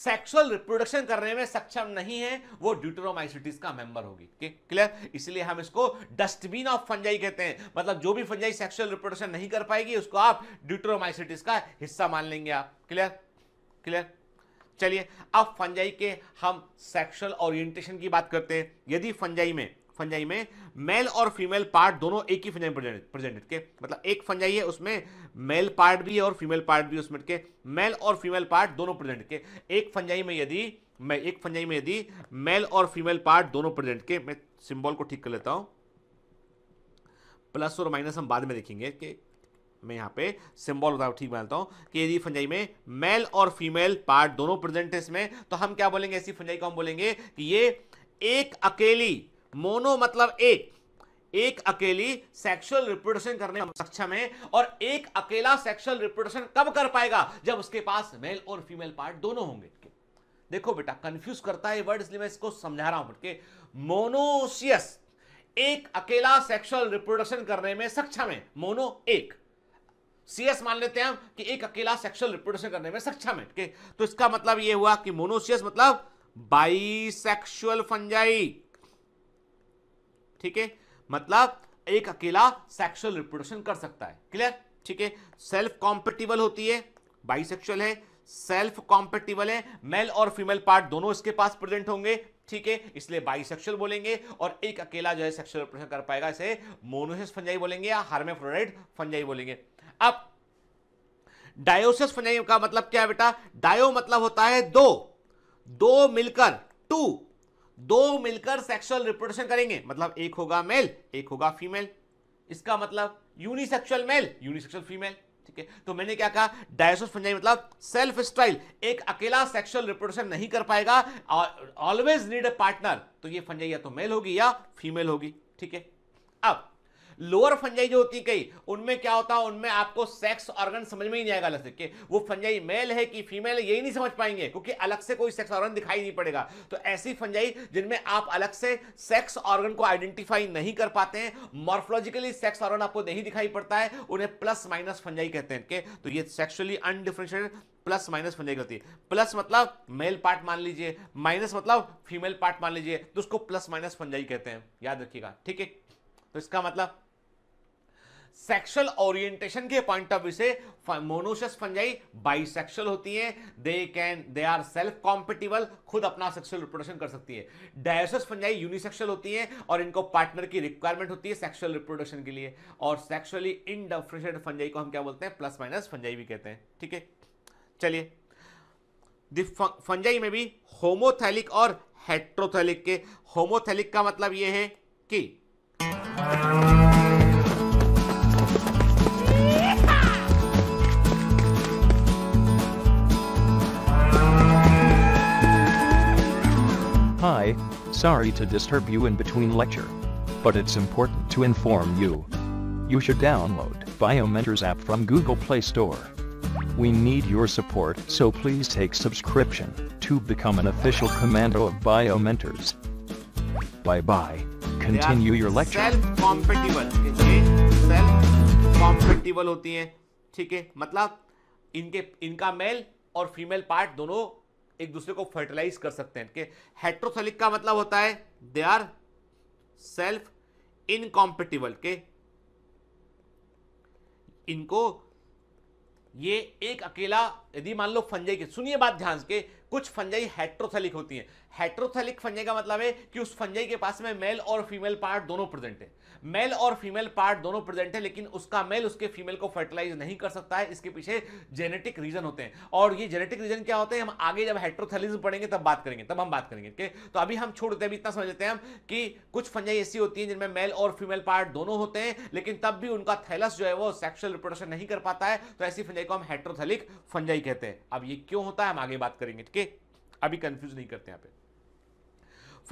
सेक्सुअल रिप्रोडक्शन करने में सक्षम नहीं है वो ड्यूटरोमाइसिटिस का मेंबर होगी क्लियर इसलिए हम इसको डस्टबिन ऑफ फंजाई कहते हैं मतलब जो भी फंजाई सेक्सुअल रिप्रोडक्शन नहीं कर पाएगी उसको आप ड्यूटरोमाइसिटिस का हिस्सा मान लेंगे आप क्लियर क्लियर चलिए अब फंजाई के हम सेक्सुअल ओरिएंटेशन की बात करते हैं यदि फंजाई में फंजाई में मेल और फीमेल पार्ट दोनों एक ही फंजाई में प्रेजेंट के मतलब एक फंजाई है उसमें मेल पार्ट भी है और फीमेल पार्ट भी उसमें के मेल और फीमेल पार्ट दोनों प्रेजेंट के एक फंजाई में यदि मैं एक फंजाई में यदि मेल और फीमेल पार्ट दोनों प्रेजेंट के मैं सिंबल को ठीक कर लेता हूं प्लस और माइनस हम बाद में देखेंगे कि मैं यहां पे सिंबल बताऊ ठीक मानता हूं कि यदि फंजाई में मेल और फीमेल पार्ट दोनों प्रेजेंट है इसमें तो हम क्या बोलेंगे ऐसी फंजाई को हम बोलेंगे कि ये एक अकेली मोनो मतलब एक एक अकेली सेक्सुअल रिप्रोडक्शन करने में सक्षम है और एक अकेला सेक्सुअल रिप्रोडक्शन कब कर पाएगा जब उसके पास मेल और फीमेल पार्ट दोनों होंगे देखो बेटा कंफ्यूज करता है वर्ड इसलिए मैं इसको समझा रहा हूं मोनोसियस एक अकेला सेक्सुअल रिप्रोडक्शन करने में सक्षम है मोनो एक सीएस मान लेते हैं हम कि एक अकेला सेक्सुअल रिप्रोडक्शन करने में सक्षम है तो इसका मतलब यह हुआ कि मोनोसियस मतलब बाइसेक्सुअल फंजाई ठीक है मतलब एक अकेला सेक्सुअल रिप्रोडक्शन कर सकता है क्लियर ठीक है सेल्फ कॉम्पेटिबल होती है बाइसेक्सुअल है सेल्फ कॉम्पेटिबल है मेल और फीमेल पार्ट दोनों इसके पास प्रेजेंट होंगे ठीक है इसलिए बाइसेक्सुअल बोलेंगे और एक अकेला जो है सेक्सुअल रिप्रोडक्शन कर पाएगा इसे मोनोसिस फंजाई बोलेंगे या हार्मेफ्लोराइड फंजाई बोलेंगे अब डायोसिस फंजाई का मतलब क्या है बेटा डायो मतलब होता है दो दो मिलकर टू दो मिलकर सेक्सुअल रिप्रोडक्शन करेंगे मतलब एक होगा मेल एक होगा फीमेल इसका मतलब यूनिसेक्सुअल मेल यूनिसेक्सुअल फीमेल ठीक है तो मैंने क्या कहा डायसोस फंजाई मतलब सेल्फ स्टाइल एक अकेला सेक्सुअल रिप्रोडक्शन नहीं कर पाएगा ऑलवेज नीड ए पार्टनर तो ये फंजाई या तो मेल होगी या फीमेल होगी ठीक है अब लोअर फंजाई जो होती कई उनमें क्या होता है उनमें आपको सेक्स ऑर्गन समझ में ही नहीं आएगा अलग से वो फंजाई मेल है कि फीमेल है यही नहीं समझ पाएंगे क्योंकि अलग से कोई सेक्स ऑर्गन दिखाई नहीं पड़ेगा तो ऐसी फंजाई जिनमें आप अलग से सेक्स ऑर्गन को आइडेंटिफाई नहीं कर पाते हैं मॉर्फोलॉजिकली सेक्स ऑर्गन आपको नहीं दिखाई पड़ता है उन्हें प्लस माइनस फंजाई कहते हैं तो ये sexually undifferentiated plus minus fungi होती है प्लस मतलब मेल पार्ट मान लीजिए माइनस मतलब फीमेल पार्ट मान लीजिए तो उसको प्लस माइनस फंजाई कहते हैं याद रखिएगा ठीक है तो इसका मतलब सेक्सुअल ओरिएंटेशन के पॉइंट ऑफ व्यू से मोनोशस फंजाई बाइसेक्सुअल होती हैं they can they are self compatible खुद अपना सेक्सुअल रिप्रोडक्शन कर सकती है डायोसस फंजाई यूनिसेक्सुअल होती हैं और इनको पार्टनर की रिक्वायरमेंट होती है सेक्सुअल रिप्रोडक्शन के लिए और सेक्सुअली इनडेफ्रेशेड फंजाई को हम क्या बोलते हैं प्लस माइनस फंजाई भी कहते हैं ठीक है चलिए फंजाई में भी होमोथैलिक और हेट्रोथैलिक के होमोथैलिक का मतलब यह है कि Hi, sorry to disturb you in between lecture. But it's important to inform you. You should download Biomentors app from Google Play Store. We need your support so please take subscription to become an official commando of Biomentors. Bye bye. Continue your lecture. Self compatible. होती हैं ठीक है मतलब इनके इनका और दोनों एक दूसरे को फर्टिलाइज कर सकते हैं कि हेट्रोसेलिक का मतलब होता है दे आर सेल्फ इनकॉम्पिटिबल के इनको ये एक अकेला यदि मान लो फंजाई के सुनिए बात ध्यान के कुछ फंजाई हेट्रोसेलिक होती है हेट्रोसेलिक फंजाई का मतलब है कि उस फंजाई के पास में मेल और फीमेल पार्ट दोनों प्रेजेंट है मेल और फीमेल पार्ट दोनों प्रेजेंट है लेकिन उसका मेल उसके फीमेल को फर्टिलाइज नहीं कर सकता है इसके पीछे जेनेटिक रीजन होते हैं और ये जेनेटिक रीजन क्या होते हैं हम आगे जब हेट्रोथेलिज्म पढ़ेंगे तब बात करेंगे तब हम बात करेंगे के? तो अभी हम छोड़ देते हैं इतना समझ लेते हैं हम कि कुछ फंजाई ऐसी होती है जिनमें मेल और फीमेल पार्ट दोनों होते हैं लेकिन तब भी उनका थैलस जो है वो सेक्शुअल रिप्रोडक्शन नहीं कर पाता है तो ऐसी फंजाई को हम हेट्रोथेलिक फंजाई कहते हैं अब ये क्यों होता है हम आगे बात करेंगे ठीक है अभी कंफ्यूज नहीं करते यहाँ पे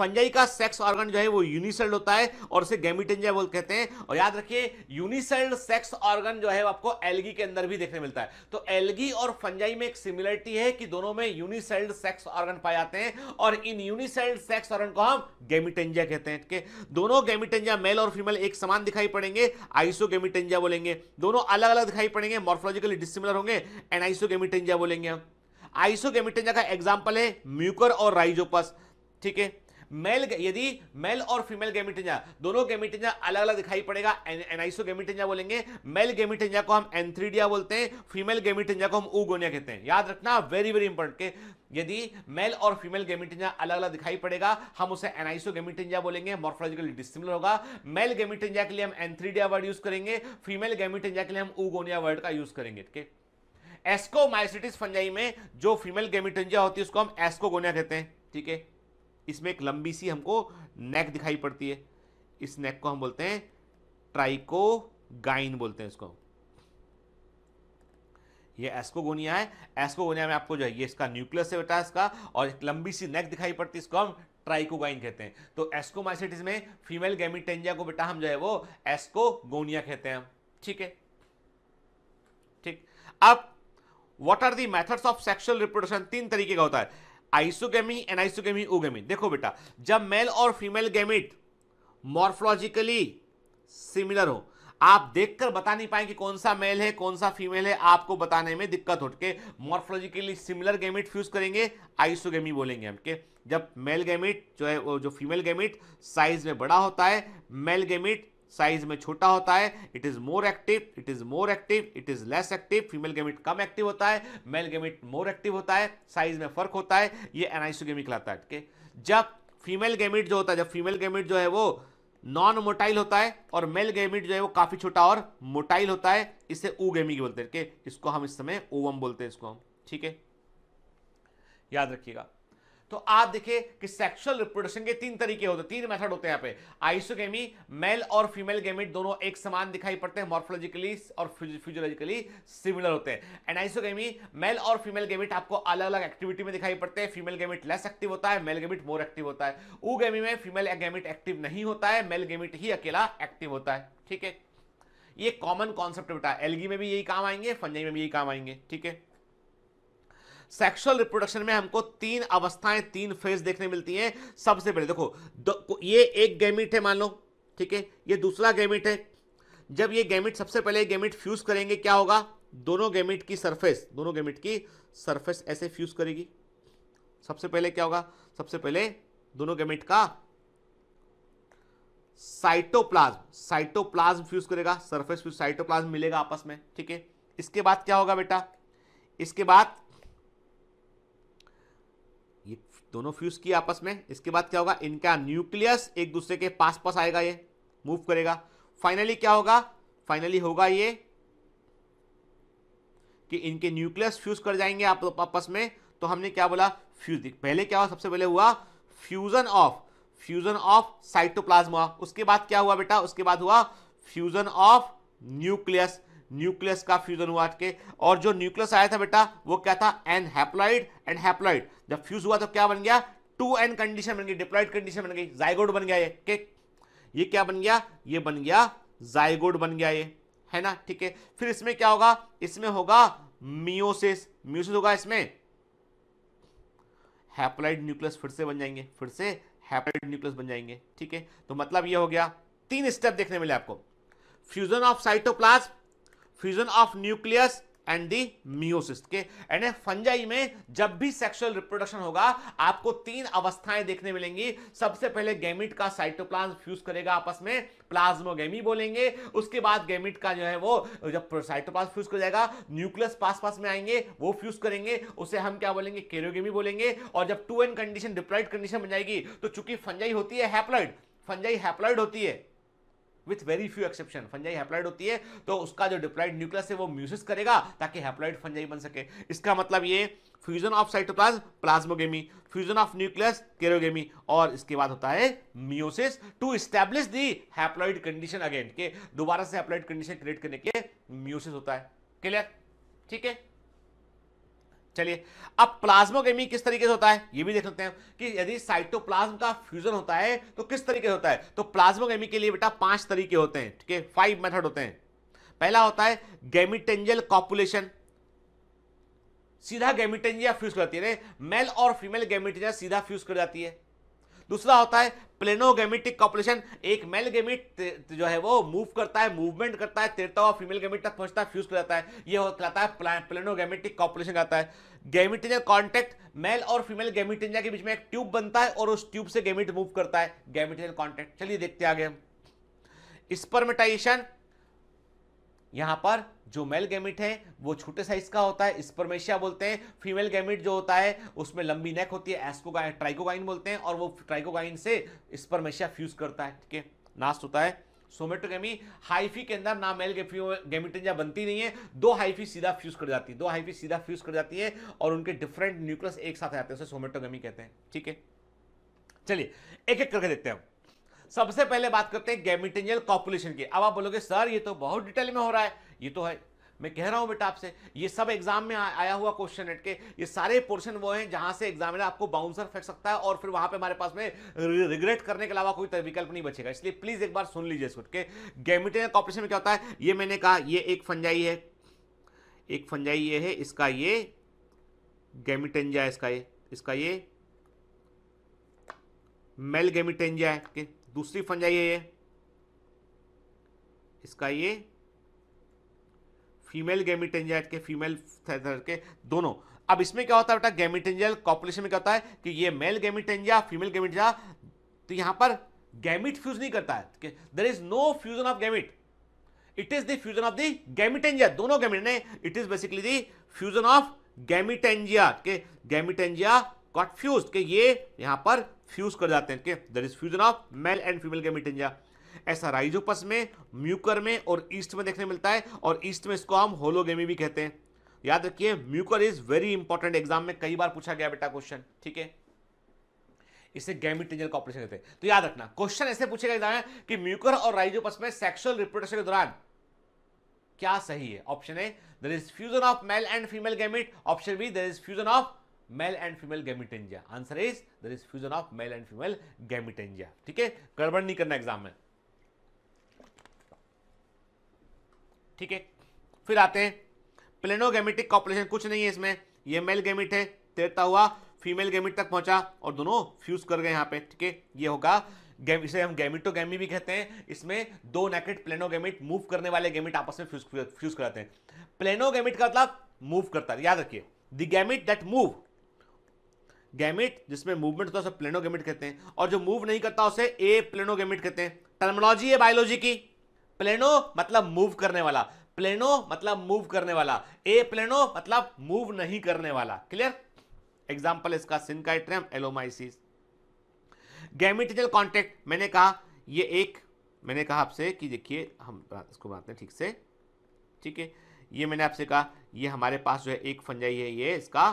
फंजाई का सेक्स ऑर्गन जो है वो यूनिसेल्ड होता है और उसे गैमिटेन बोल कहते हैं और याद रखिए यूनिसेल्ड सेक्स ऑर्गन जो है आपको एलगी के अंदर भी देखने मिलता है तो एलगी और फंजाई में एक सिमिलरिटी है कि दोनों में यूनिसेल्ड सेक्स ऑर्गन पाए जाते हैं और इन यूनिसेल्ड सेक्स ऑर्गन को हम गैमिटेंजिया कहते हैं के दोनों गैमिटेंजिया मेल और फीमेल एक समान दिखाई पड़ेंगे आइसो गैमिटेंजा बोलेंगे दोनों अलग अलग दिखाई पड़ेंगे मॉर्फोलॉजिकली डिसिमिलर होंगे एंड आइसो गैमिटेंजा बोलेंगे हम आइसो गैमिटेंजा का एग्जाम्पल है म्यूकर और राइजोपस ठीक है मेल यदि मेल और फीमेल गेमिटेंजा दोनों गेमिटेंजा अलग अलग दिखाई पड़ेगा एनाइसो गेमिटिंजा बोलेंगे मेल गेमिटेंजा को हम एंथ्रीडिया बोलते हैं फीमेल गेमिटिंजा को हम उगोनिया कहते हैं याद रखना वेरी वेरी इंपॉर्टेंट के यदि मेल और फीमेल गेमिटेंजा अलग अलग दिखाई पड़ेगा हम उसे एनाइसो गेमिटेंजा बोलेंगे मॉर्फोलॉजिकल डिसिमिलर होगा मेल गेमिटिंजा के लिए हम एंथ्रीडिया वर्ड यूज करेंगे फीमेल गेमिटिंजा के लिए हम उगोनिया वर्ड का यूज करेंगे ठीक है माइसिटिस फंजाई में जो फीमेल गेमिटेंजिया होती है उसको हम एस्कोगोनिया कहते हैं ठीक है इसमें एक लंबी सी हमको नेक दिखाई पड़ती है इस नेक को हम बोलते हैं ट्राइकोगाइन बोलते हैं इसको ये एस्कोगोनिया है एस्कोगोनिया में आपको जो है ये इसका न्यूक्लियस है बेटा इसका और एक लंबी सी नेक दिखाई पड़ती है इसको हम ट्राइकोगाइन कहते हैं तो एस्कोमाइसिटिस में फीमेल गैमिटेंजिया को बेटा हम जो है वो एस्कोगोनिया कहते हैं हम ठीक है ठीक अब what are the methods of sexual reproduction तीन तरीके का होता है आइसोगेमी एंड आइसोगेमी ओगेमी देखो बेटा जब मेल और फीमेल गैमिट मॉर्फोलॉजिकली सिमिलर हो आप देखकर बता नहीं पाए कि कौन सा मेल है कौन सा फीमेल है आपको बताने में दिक्कत होटके मॉर्फोलॉजिकली सिमिलर गैमिट फ्यूज करेंगे आइसोगेमी बोलेंगे हम के जब मेल गैमिट जो है वो जो फीमेल गैमिट साइज में बड़ा होता है मेल गैमिट साइज में छोटा होता है it is more active it is more active it is less active female gamete कम एक्टिव होता है मेल गेमिट मोर एक्टिव होता है साइज में फर्क होता है ये एनाइसोगेमी कहलाता है है जब फीमेल गेमिट जो होता है जब फीमेल गेमिट जो है वो नॉन मोटाइल होता है और मेल गेमिट जो है वो काफी छोटा और मोटाइल होता है इसे ऊ गेमिक बोलते हैं इसको हम इस समय ओवम बोलते हैं इसको हम ठीक है याद रखिएगा तो आप देखिए कि सेक्सुअल रिप्रोडक्शन के तीन तरीके होते हैं तीन मेथड होते हैं यहाँ पे आइसोगेमी मेल और फीमेल गेमिट दोनों एक समान दिखाई पड़ते हैं मॉर्फोलॉजिकली और फिजियोलॉजिकली सिमिलर होते हैं एंड आइसोगेमी मेल और फीमेल गेमिट आपको अलग अलग एक्टिविटी में दिखाई पड़ते हैं फीमेल गेमिट लेस एक्टिव होता है मेल गेमिट मोर एक्टिव होता है ऊ गेमी में फीमेल गेमिट एक्टिव नहीं होता है मेल गेमिट ही अकेला एक्टिव होता है ठीक है ये कॉमन कॉन्सेप्ट बेटा एलगी में भी यही काम आएंगे फंजाई में भी यही काम आएंगे ठीक है सेक्सुअल रिप्रोडक्शन में हमको तीन अवस्थाएं तीन फेज देखने मिलती हैं सबसे पहले देखो ये एक गैमिट है मान लो ठीक है ये दूसरा गैमिट है जब ये गैमिट सबसे पहले गैमिट फ्यूज करेंगे क्या होगा दोनों गैमिट की सरफेस दोनों गैमिट की सरफेस ऐसे फ्यूज करेगी सबसे पहले क्या होगा सबसे पहले दोनों गैमिट का साइटोप्लाज्म साइटोप्लाज्म फ्यूज करेगा सरफेस फ्यूज साइटोप्लाज्म मिलेगा आपस में ठीक है इसके बाद क्या होगा बेटा इसके बाद दोनों फ्यूज किए आपस में इसके बाद क्या होगा इनका न्यूक्लियस एक दूसरे के पास पास आएगा ये मूव करेगा फाइनली क्या होगा फाइनली होगा ये कि इनके न्यूक्लियस फ्यूज कर जाएंगे आप आपस में तो हमने क्या बोला फ्यूज पहले क्या हुआ सबसे पहले हुआ fusion of fusion of cytoplasm उसके बाद क्या हुआ बेटा उसके बाद हुआ फ्यूजन ऑफ न्यूक्लियस न्यूक्लियस का फ्यूजन हुआ के और जो न्यूक्लियस आया था बेटा वो क्या था एन हैप्लॉइड एंड हैप्लॉइड जब फ्यूज हुआ तो क्या बन गया टू एन कंडीशन बन गई डिप्लॉइड कंडीशन बन गई जायगोड बन गया ये के ये क्या बन गया ये बन गया जायगोड बन गया ये है ना ठीक है फिर इसमें क्या होगा इसमें होगा मियोसिस मियोसिस होगा इसमें हैप्लाइड न्यूक्लियस फिर से बन जाएंगे फिर से हैप्लाइड न्यूक्लियस बन जाएंगे ठीक है तो मतलब ये हो गया तीन स्टेप देखने मिले आपको fusion of cytoplasm fusion of nucleus and the meiosis के एंड फंजाई में जब भी सेक्सुअल रिप्रोडक्शन होगा आपको तीन अवस्थाएं देखने मिलेंगी सबसे पहले गैमिट का साइटोप्लाज फ्यूज करेगा आपस में प्लाज्मोगेमी बोलेंगे उसके बाद गैमिट का जो है वो जब साइटोप्लाज्म फ्यूज कर जाएगा न्यूक्लियस पास पास में आएंगे वो फ्यूज करेंगे उसे हम क्या बोलेंगे केरोगेमी बोलेंगे और जब two n condition diploid condition बन जाएगी तो चूंकि फंजाई होती है हैप्लॉइड फंजाई हैप्लॉइड होती है with very few exception fungi haploid होती है तो उसका जो डिप्लाइड न्यूक्लियस है वो म्यूसिस करेगा ताकि हैप्लाइड फंजाई बन सके इसका मतलब ये fusion of cytoplasm plasmogamy fusion of nucleus karyogamy और इसके बाद होता है meiosis to establish the haploid condition again के दोबारा से हैप्लॉइड कंडीशन क्रिएट करने के म्यूसिस होता है क्लियर ठीक है चलिए अब प्लाज्मोकेमी किस तरीके से होता है ये भी देख सकते हैं कि यदि साइटोप्लाज्म का फ्यूजन होता है तो किस तरीके से होता है तो प्लाज्मोकेमी के लिए बेटा पांच तरीके होते हैं ठीक है फाइव मेथड होते हैं पहला होता है गेमिटेंजल कॉपुलेशन सीधा गेमिटेंजिया फ्यूज करती है मेल और फीमेल गेमिटेंजिया सीधा फ्यूज कर जाती है दूसरा होता है प्लेनोगेमिटिक कॉपुलेशन एक मेल गेमिट जो है वो मूव करता है मूवमेंट करता है तेरता हुआ फीमेल गेमिट तक पहुंचता है फ्यूज कर जाता है ये कहलाता है प्लेनोगेमिटिक कॉपुलेशन कहता है गेमिटेनिया कॉन्टेक्ट मेल और फीमेल गेमिटेनिया के बीच में एक ट्यूब बनता है और उस ट्यूब से गेमिट मूव करता है गेमिटेनियल कॉन्टेक्ट चलिए देखते आगे हम स्पर्मेटाइजेशन यहाँ पर जो मेल गैमिट है वो छोटे साइज का होता है स्पर्मेशिया बोलते हैं फीमेल गैमिट जो होता है उसमें लंबी नेक होती है एस्कोगाइन ट्राइकोगाइन बोलते हैं और वो ट्राइकोगाइन से स्पर्मेशिया फ्यूज करता है ठीक है नास्ट होता है सोमेटोगेमी हाइफी के अंदर ना मेल गेमिटेंजा बनती नहीं है दो हाइफी सीधा फ्यूज कर जाती है दो हाइफी सीधा फ्यूज कर जाती है और उनके डिफरेंट न्यूक्लियस एक साथ आते हैं उसे सोमेटोगेमी कहते हैं ठीक है चलिए एक एक करके देखते हैं सबसे पहले बात करते हैं गैमिटेनियल कॉपुलेशन की अब आप बोलोगे सर ये तो बहुत डिटेल में हो रहा है ये तो है मैं कह रहा हूं बेटा आपसे ये सब एग्जाम में आ, आया हुआ क्वेश्चन हट के ये सारे पोर्शन वो हैं जहां से एग्जामिनर आपको बाउंसर फेंक सकता है और फिर वहां पे हमारे पास में रिग्रेट करने के अलावा कोई विकल्प नहीं बचेगा इसलिए प्लीज एक बार सुन लीजिए इसको गैमिटेनियल गैमिटेन कॉपरेशन में क्या होता है ये मैंने कहा ये एक फंजाई है एक फंजाई ये है इसका ये गैमिटेंजा है इसका ये इसका ये मेल गैमिटेंजा है दूसरी फंजाई है ये इसका ये फीमेल गैमिटेंजाइट के फीमेल थैथर के दोनों अब इसमें क्या होता है बेटा गैमिटेंजल कॉपुलेशन में क्या होता है कि ये मेल गैमिटेंजा फीमेल गैमिटेंजा तो यहां पर गैमिट फ्यूज नहीं करता है there is no fusion of gamete it is the fusion of the gametangia दोनों गैमिट ने it is basically the fusion of gametangia के गैमिटेंजिया गॉट फ्यूज के ये यहां पर फ्यूज कर जाते हैं ठीक that is fusion of male and female gametangia ऐसा राइजोपस में म्यूकर में और ईस्ट में देखने मिलता है और ईस्ट में इसको हम होलोगेमी भी कहते हैं याद रखिए Mucor is very important exam में कई बार पूछा गया बेटा क्वेश्चन ठीक है इसे गैमिटेंजल ऑपरेशन कहते हैं तो याद रखना क्वेश्चन ऐसे पूछेगा एग्जाम में कि म्यूकर और राइजोपस में सेक्सुअल रिप्रोडक्शन के दौरान क्या सही है option A there is fusion of male and female gamete option B there is fusion of male and female gametangia answer is there is fusion of male and female gametangia ठीक है गड़बड़ नहीं करना एग्जाम में ठीक है फिर आते हैं प्लेनोगेमेटिक कॉपुलेशन कुछ नहीं है इसमें ये मेल गैमिट है तैरता हुआ फीमेल गैमिट तक पहुंचा और दोनों फ्यूज कर गए यहां पे ठीक है ये होगा इसे हम गैमिटोगेमी भी कहते हैं इसमें दो नेकेट प्लेनोगेमिट मूव करने वाले गैमिट आपस में फ्यूज फ्यूज कराते हैं प्लेनोगेमिट का मतलब मूव करता है याद रखिए the gamete that move gamete जिसमें मूवमेंट होता है उसे प्लेनो गैमिट कहते हैं और जो मूव नहीं करता उसे ए प्लेनो गैमिट कहते हैं टर्मोलॉजी है बायोलॉजी की प्लेनो मतलब मूव करने वाला प्लेनो मतलब मूव करने वाला ए प्लेनो मतलब मूव नहीं करने वाला क्लियर एग्जाम्पल इसका सिंकाइट्रम एलोमाइसिस गैमिटिजल कॉन्टेक्ट मैंने कहा ये एक मैंने कहा आपसे कि देखिए हम इसको बनाते हैं ठीक से ठीक है ये मैंने आपसे कहा ये हमारे पास जो है एक फंजाई है ये इसका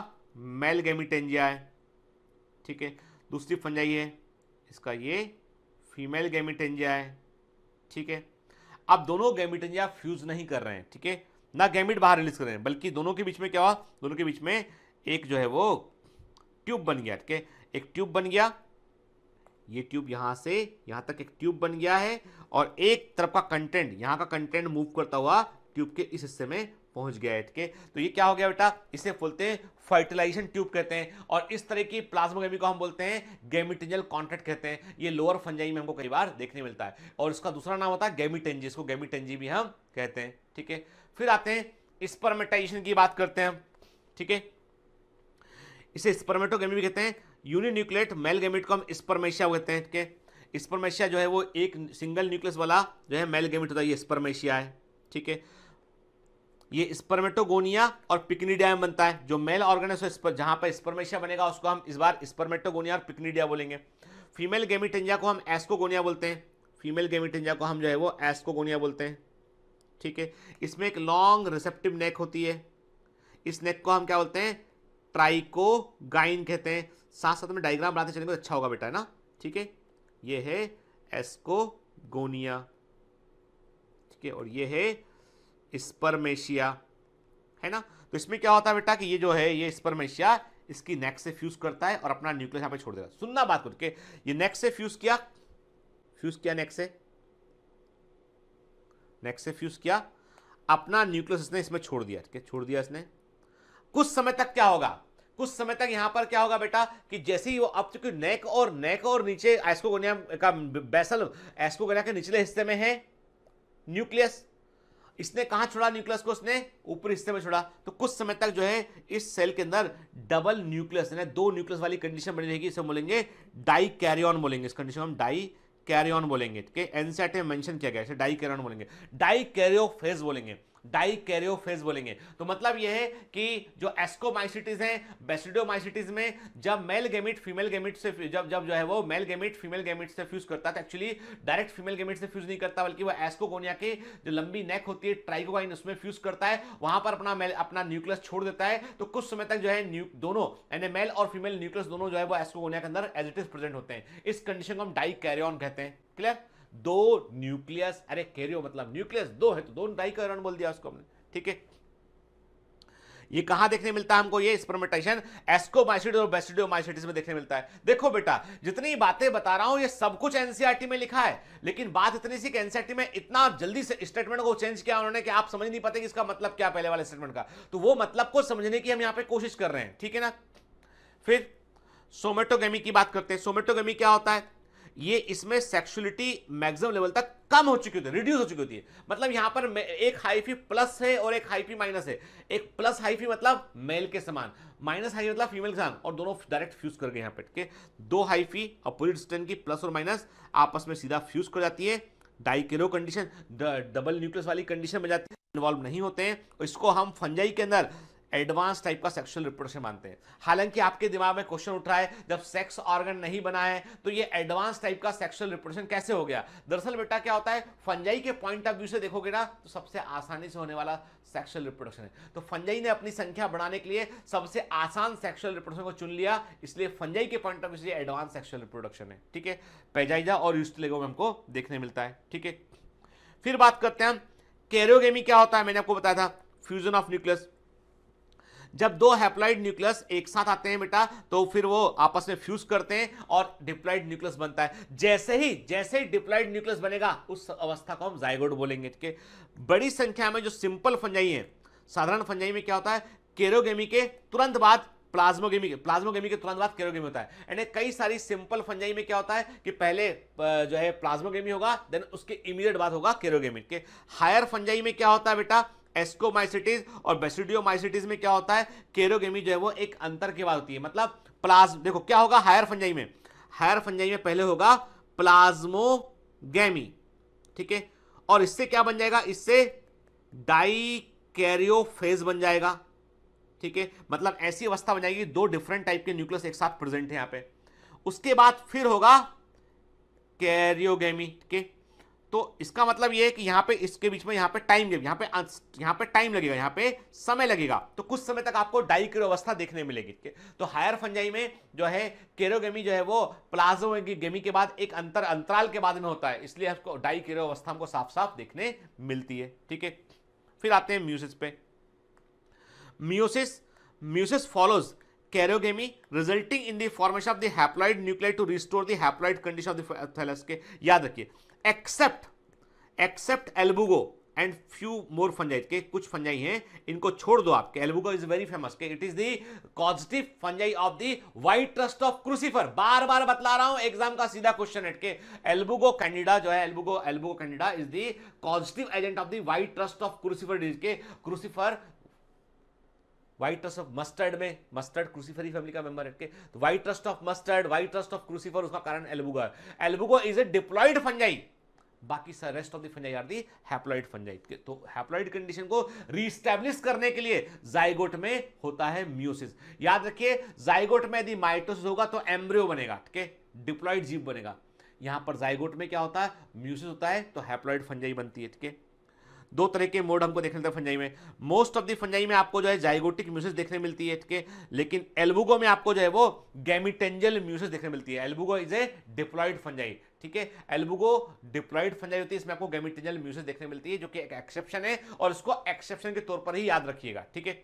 मेल गैमिटेंजिया है ठीक है दूसरी फंजाई है इसका ये फीमेल गैमिटेंजिया है ठीक है अब दोनों गैमिटेंजिया फ्यूज नहीं कर रहे हैं ठीक है ना गैमिट बाहर रिलीज कर रहे हैं बल्कि दोनों के बीच में क्या हुआ दोनों के बीच में एक जो है वो ट्यूब बन गया ठीक है एक ट्यूब बन गया ये ट्यूब यहां से यहां तक एक ट्यूब बन गया है और एक तरफ का कंटेंट यहां का कंटेंट मूव करता हुआ ट्यूब के इस हिस्से में पहुंच गया है ठीक है तो ये क्या हो गया बेटा इसे बोलते हैं फर्टिलाइजेशन ट्यूब कहते हैं और इस तरह की प्लाज्मोगेमी को हम बोलते हैं गेमिटेंजल कॉन्ट्रैक्ट कहते हैं ये लोअर फंजाई में हमको कई बार देखने मिलता है और इसका दूसरा नाम होता है गेमिटेंजी इसको गेमिटेंजी भी हम कहते हैं ठीक है फिर आते हैं स्पर्मेटाइजेशन की बात करते हैं ठीक है इसे स्पर्मेटोगेमी भी कहते हैं यूनिन्यूक्लेट मेल गेमिट को हम स्पर्मेशिया कहते हैं ठीक है स्पर्मेशिया जो है वो एक सिंगल न्यूक्लियस वाला जो है मेल गेमिट होता है ये स्पर्मेशिया है ठीक है ये स्पर्मेटोगोनिया और पिकनीडियाम बनता है जो मेल ऑर्गन है जहां पर स्पर्मेशिया बनेगा उसको हम इस बार स्पर्मेटोगोनिया और पिकनीडिया बोलेंगे फीमेल गेमिटेंजिया को हम एस्कोगोनिया बोलते हैं फीमेल गेमिटेंजिया को हम जो है वो एस्कोगोनिया बोलते हैं ठीक है इसमें एक लॉन्ग रिसेप्टिव नेक होती है इस नेक को हम क्या बोलते हैं ट्राइकोगाइन कहते हैं साथ साथ में डायग्राम बनाते चलेंगे तो अच्छा होगा बेटा है ना ठीक है ये है एस्कोगोनिया ठीक है और ये है स्पर्मेशिया है ना तो इसमें क्या होता है बेटा कि ये जो है ये स्पर्मेशिया इसकी नेक से फ्यूज करता है और अपना न्यूक्लियस यहां पे छोड़ देगा सुनना बात करके ये नेक से फ्यूज किया फ्यूज किया नेक से नेक से फ्यूज किया अपना न्यूक्लियस इसने इसमें छोड़ दिया ठीक है छोड़ दिया इसने कुछ समय तक क्या होगा कुछ समय तक यहां पर क्या होगा बेटा कि जैसे ही वो अब चूंकि नेक और नेक और नीचे एस्कोगोनिया का बेसल एस्कोगोनिया के निचले हिस्से में है न्यूक्लियस इसने कहा छोड़ा न्यूक्लियस को उसने ऊपरी हिस्से में छोड़ा तो कुछ समय तक जो है इस सेल के अंदर डबल न्यूक्लियस यानी दो न्यूक्लियस वाली कंडीशन बनी रहेगी इसे बोलेंगे डाई कैरियन बोलेंगे इस कंडीशन हम डाई कैरियन बोलेंगे ठीक है एनसेट में मेंशन किया गया इसे डाई कैरियन बोलेंगे डाई कैरियो फेज बोलेंगे डाइकैरियोफेज बोलेंगे तो मतलब यह है कि जो एस्कोमाइसिटीज हैं बेसिडियोमाइसिटीज में जब मेल गेमिट फीमेल गेमिट से जब जब जो है वो मेल गेमिट फीमेल गेमिट से फ्यूज करता है एक्चुअली डायरेक्ट फीमेल गेमिट से फ्यूज नहीं करता बल्कि वह एस्कोकोनिया के जो लंबी नेक होती है ट्राइकोगाइन उसमें फ्यूज करता है वहां पर अपना मेल अपना न्यूक्लियस छोड़ देता है तो कुछ समय तक जो है दोनों यानी मेल और फीमेल न्यूक्लियस दोनों जो है वो एस्कोकोनिया के अंदर एज इट इज प्रेजेंट होते हैं इस कंडीशन को हम डाइकैरियन कहते हैं क्लियर दो न्यूक्लियस अरे कह रहे हो मतलब न्यूक्लियस दो है तो दो डाइकरण बोल दिया उसको हमने ठीक है ये कहाँ देखने मिलता है हमको ये स्पर्मेटाइजेशन एस्कोमाइसिड और बेसिडियोमाइसिटिस में देखने मिलता है देखो बेटा जितनी बातें बता रहा हूं ये सब कुछ एनसीईआरटी e में लिखा है लेकिन बात इतनी सी कि एनसीईआरटी e में इतना जल्दी से स्टेटमेंट को चेंज किया उन्होंने कि आप समझ नहीं पाते कि इसका मतलब क्या पहले वाले स्टेटमेंट का तो वो मतलब को समझने की हम यहां पर कोशिश कर रहे हैं ठीक है ना फिर सोमेटोगेमी की बात करते हैं सोमेटोगेमी क्या होता है ये इसमें सेक्सुअलिटी मैक्सिमम लेवल तक कम हो चुकी होती है रिड्यूस हो चुकी होती है मतलब यहां पर एक हाइफी प्लस है और एक हाइफी माइनस है एक प्लस हाइफी मतलब मेल के समान माइनस हाइफी मतलब फीमेल के समान और दोनों डायरेक्ट फ्यूज कर गए यहाँ पे दो हाईफी अपोजिट स्टेन की प्लस और माइनस आपस में सीधा फ्यूज कर जाती है किलो कंडीशन डबल न्यूक्लियस वाली कंडीशन बन जाती है इन्वॉल्व नहीं होते हैं इसको हम फंजाई के अंदर एडवांस टाइप का सेक्सुअल रिप्रोडक्शन मानते हैं हालांकि आपके दिमाग में क्वेश्चन उठ रहा है जब सेक्स ऑर्गन नहीं बना है तो ये एडवांस टाइप का सेक्सुअल रिप्रोडक्शन कैसे हो गया दरअसल बेटा क्या होता है फंजाई के पॉइंट ऑफ व्यू से देखोगे ना तो सबसे आसानी से होने वाला सेक्सुअल रिप्रोडक्शन है तो फंजाई ने अपनी संख्या बढ़ाने के लिए सबसे आसान सेक्सुअल रिप्रोडक्शन को चुन लिया इसलिए फंजाई के पॉइंट ऑफ व्यू से एडवांस सेक्सुअल रिप्रोडक्शन है ठीक है पैजाइजा और यूस्टलेगो में हमको देखने मिलता है ठीक है फिर बात करते हैं हम कैरियोगेमी क्या होता है मैंने आपको बताया था फ्यूजन ऑफ न्यूक्लियस जब दो हैप्लाइड न्यूक्लियस एक साथ आते हैं बेटा तो फिर वो आपस में फ्यूज करते हैं और डिप्लाइड न्यूक्लियस बनता है जैसे ही जैसे ही डिप्लाइड न्यूक्लियस बनेगा उस अवस्था को हम जायगोड बोलेंगे ठीक है बड़ी संख्या में जो सिंपल फंजाई है साधारण फंजाई में क्या होता है केरोगेमी के तुरंत बाद प्लाज्मोगेमी के प्लाज्मोगेमी के तुरंत बाद केरोगेमी होता है यानी कई सारी सिंपल फंजाई में क्या होता है कि पहले जो है प्लाज्मोगेमी होगा देन उसके इमीडिएट बाद होगा केरोगेमी के हायर फंजाई में क्या होता है बेटा एस्कोमाइसिटीज और बेसिडियोमाइसिटीज में क्या होता है केरोगेमी जो है वो एक अंतर के बाद होती है मतलब प्लाज देखो क्या होगा हायर फंजाई में हायर फंजाई में पहले होगा प्लाज्मोगेमी ठीक है और इससे क्या बन जाएगा इससे डाइकैरियोफेज बन जाएगा ठीक है मतलब ऐसी अवस्था बन जाएगी दो डिफरेंट टाइप के न्यूक्लियस एक साथ प्रेजेंट है यहां पे उसके बाद फिर होगा कैरियोगेमी ठीक है तो इसका मतलब यह है कि यहां पे इसके बीच में यहां पे टाइम गैप यहां पे अं, यहां पे टाइम लगेगा यहां पे समय लगेगा तो कुछ समय तक आपको डाई की अवस्था देखने मिलेगी तो हायर फंजाई में जो है केरोगेमी जो है वो प्लाजो गेमी के बाद एक अंतर अंतराल के बाद में होता है इसलिए आपको डाई केरो अवस्था हमको साफ साफ देखने मिलती है ठीक है फिर आते हैं म्यूसिस पे meiosis meiosis follows karyogamy resulting in the formation of the haploid nuclear to restore the haploid condition of the thallus के याद रखिए except except Albugo and few more fungi के कुछ फंजाई हैं इनको छोड़ दो आपके एल्बुगो इज वेरी फेमस के it is the causative fungi of the white rust of crucifer बार बार बतला रहा हूं एग्जाम का सीधा क्वेश्चन हट के एल्बुगो कैंडिडा जो है Albugo Albugo candida is the causative agent of the white rust of crucifer disease के crucifer white rust of mustard में मस्टर्ड क्रूसीफरी फैमिली का मेंबर है तो white rust of mustard white rust of crucifer उसका कारण Albugo है Albugo is a diploid fungi बाकी सर rest of the are the haploid fungi तो हैप्लॉइड कंडीशन को रीस्टैब्लिश करने के लिए जाइगोट में होता है म्यूसिस याद रखिए जाइगोट में यदि माइटोसिस होगा तो एम्ब्रियो बनेगा ठीक है डिप्लॉइड जीव बनेगा यहां पर जाइगोट में क्या होता है म्यूसिस होता है तो हैप्लॉइड फंजाई बनती है ठीक है दो तरह के मोड हमको देखने मिलते हैं फंजाई में मोस्ट ऑफ दी फंजाई में आपको जो है जाइगोटिक म्यूसिस देखने मिलती है इसके लेकिन एल्बुगो में आपको जो है वो गैमिटेंजल म्यूसिस देखने मिलती है Albugo is a diploid fungi ठीक है एल्बुगो डिप्लॉइड फंजाई होती है इसमें आपको गैमिटेंजल म्यूसिस देखने मिलती है जो कि एक एक्सेप्शन है और इसको एक्सेप्शन के तौर पर ही याद रखिएगा ठीक है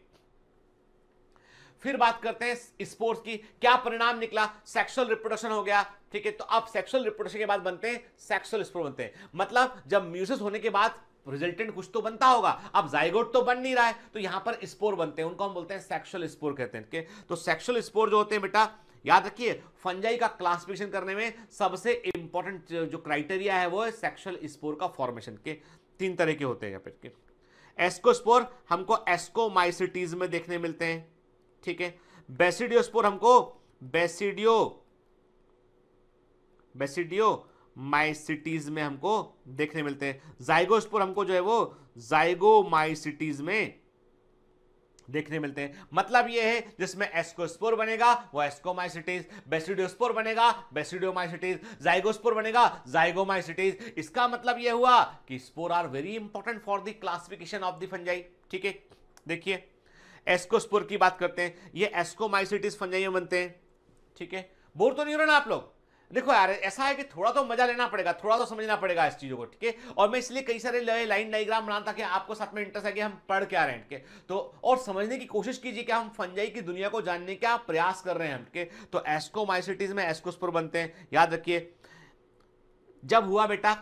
फिर बात करते हैं स्पोर्ट्स की क्या परिणाम निकला सेक्सुअल रिप्रोडक्शन हो गया ठीक है तो अब सेक्सुअल रिप्रोडक्शन के बाद बनते हैं सेक्सुअल स्पोर बनते हैं मतलब जब म्यूसिस होने के बाद रिजल्टेंट कुछ तो बनता होगा अब जायगोट तो बन नहीं रहा है तो यहां पर स्पोर बनते हैं उनको हम बोलते हैं सेक्सुअल स्पोर कहते हैं तो सेक्सुअल स्पोर जो होते हैं बेटा याद रखिए फंजाई का क्लासिफिकेशन करने में सबसे इंपॉर्टेंट जो क्राइटेरिया है वो है सेक्सुअल स्पोर का फॉर्मेशन के तीन तरह के होते हैं यहाँ पर के एस्कोस्पोर हमको एस्कोमाइसिटीज में देखने मिलते हैं ठीक है बेसिडियोस्पोर हमको बेसिडियो बेसिडियो सिटीज में हमको देखने मिलते हैं जाइगोसपुर हमको जो है वो सिटीज में देखने मिलते हैं मतलब ये है जिसमें एस्कोस्पोर बनेगा वो सिटीज बेसिडियोस्पोर बनेगा सिटीज जाइगोस्पोर बनेगा सिटीज इसका मतलब ये हुआ कि spore are very important for the classification of the fungi ठीक है देखिए एस्कोस्पोर की बात करते हैं ये सिटीज फंजाइयों बनते हैं ठीक है बोर तो नहीं हो रहा ना आप लोग देखो यार ऐसा है कि थोड़ा तो मजा लेना पड़ेगा थोड़ा तो समझना पड़ेगा इस चीज़ों को ठीक है और मैं इसलिए कई सारे लाइन डाइग्राम बनाता कि आपको साथ में इंटरेस्ट है कि हम पढ़ क्या रहे हैं ठीक है तो और समझने की कोशिश कीजिए कि हम फंजाई की दुनिया को जानने का प्रयास कर रहे हैं ठीक है तो माइसिटीज में एस्कोस्पोर बनते हैं याद रखिए जब हुआ बेटा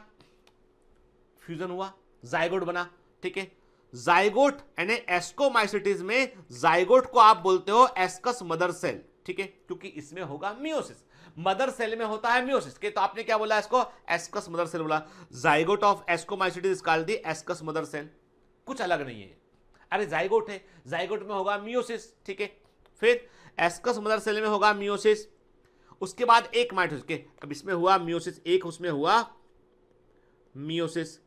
फ्यूजन हुआ जायगोट बना ठीक है जायगोट यानी एस्को माइसिटीज में जायगोट को आप बोलते हो एस्कस मदर सेल ठीक है क्योंकि इसमें होगा मियोसिस मदर सेल में होता है म्यूसिस के तो आपने क्या बोला इसको एस्कस मदर सेल बोला zygote of ascomycetes is the ascus mother cell कुछ अलग नहीं है अरे जाइगोट है जाइगोट में होगा म्यूसिस ठीक है फिर एस्कस मदर सेल में होगा म्यूसिस उसके बाद एक माइट उसके अब इसमें हुआ म्यूसिस एक उसमें हुआ म्यूसिस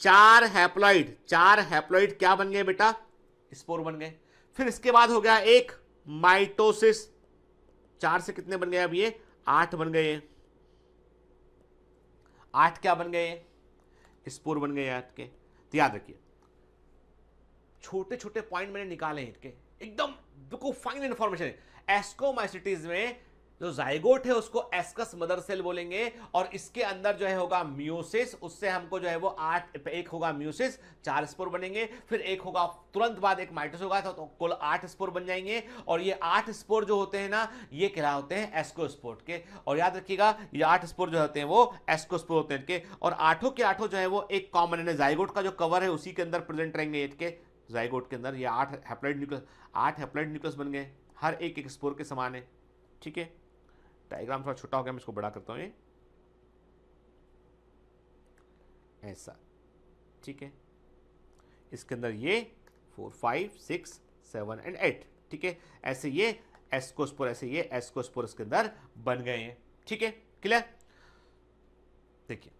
चार हैप्लॉइड चार हैप्लॉइड क्या बन गए बेटा स्पोर बन गए फिर इसके बाद हो गया एक माइटोसिस चार से कितने बन गए अब ये आठ बन गए आठ क्या बन गए स्पोर बन गए आठ के तो याद रखिए छोटे छोटे पॉइंट मैंने निकाले हैं इनके एकदम बिल्कुल फाइन इंफॉर्मेशन है एस्कोमाइसिटीज में जो जाइगोट है उसको एस्कस मदर सेल बोलेंगे और इसके अंदर जो है होगा म्यूसिस उससे हमको जो है वो आठ एक होगा म्यूसिस चार स्पोर बनेंगे फिर एक होगा तुरंत बाद एक माइटस होगा तो, तो कुल आठ स्पोर बन जाएंगे और ये आठ स्पोर जो होते हैं ना ये क्या होते हैं एस्कोस्पोर्ट के और याद रखिएगा ये आठ स्पोर जो होते हैं वो एस्कोस्पोर होते हैं इनके और आठों के आठों जो है वो एक कॉमन है जाइगोट का जो कवर है उसी के अंदर प्रेजेंट रहेंगे के जाइगोट के अंदर ये आठ हेप्लाइड न्यूक्लियस आठ हेप्लाइड न्यूक्लियस बन गए हर एक एक स्पोर के समान है ठीक है डायग्राम थोड़ा छोटा हो गया मैं इसको बड़ा करता हूँ ऐसा ठीक है इसके अंदर ये four five six seven and eight ठीक है ऐसे ये एस्कोस्पोर ऐसे ये एस्कोस्पोर इसके अंदर बन गए हैं ठीक है क्लियर देखिए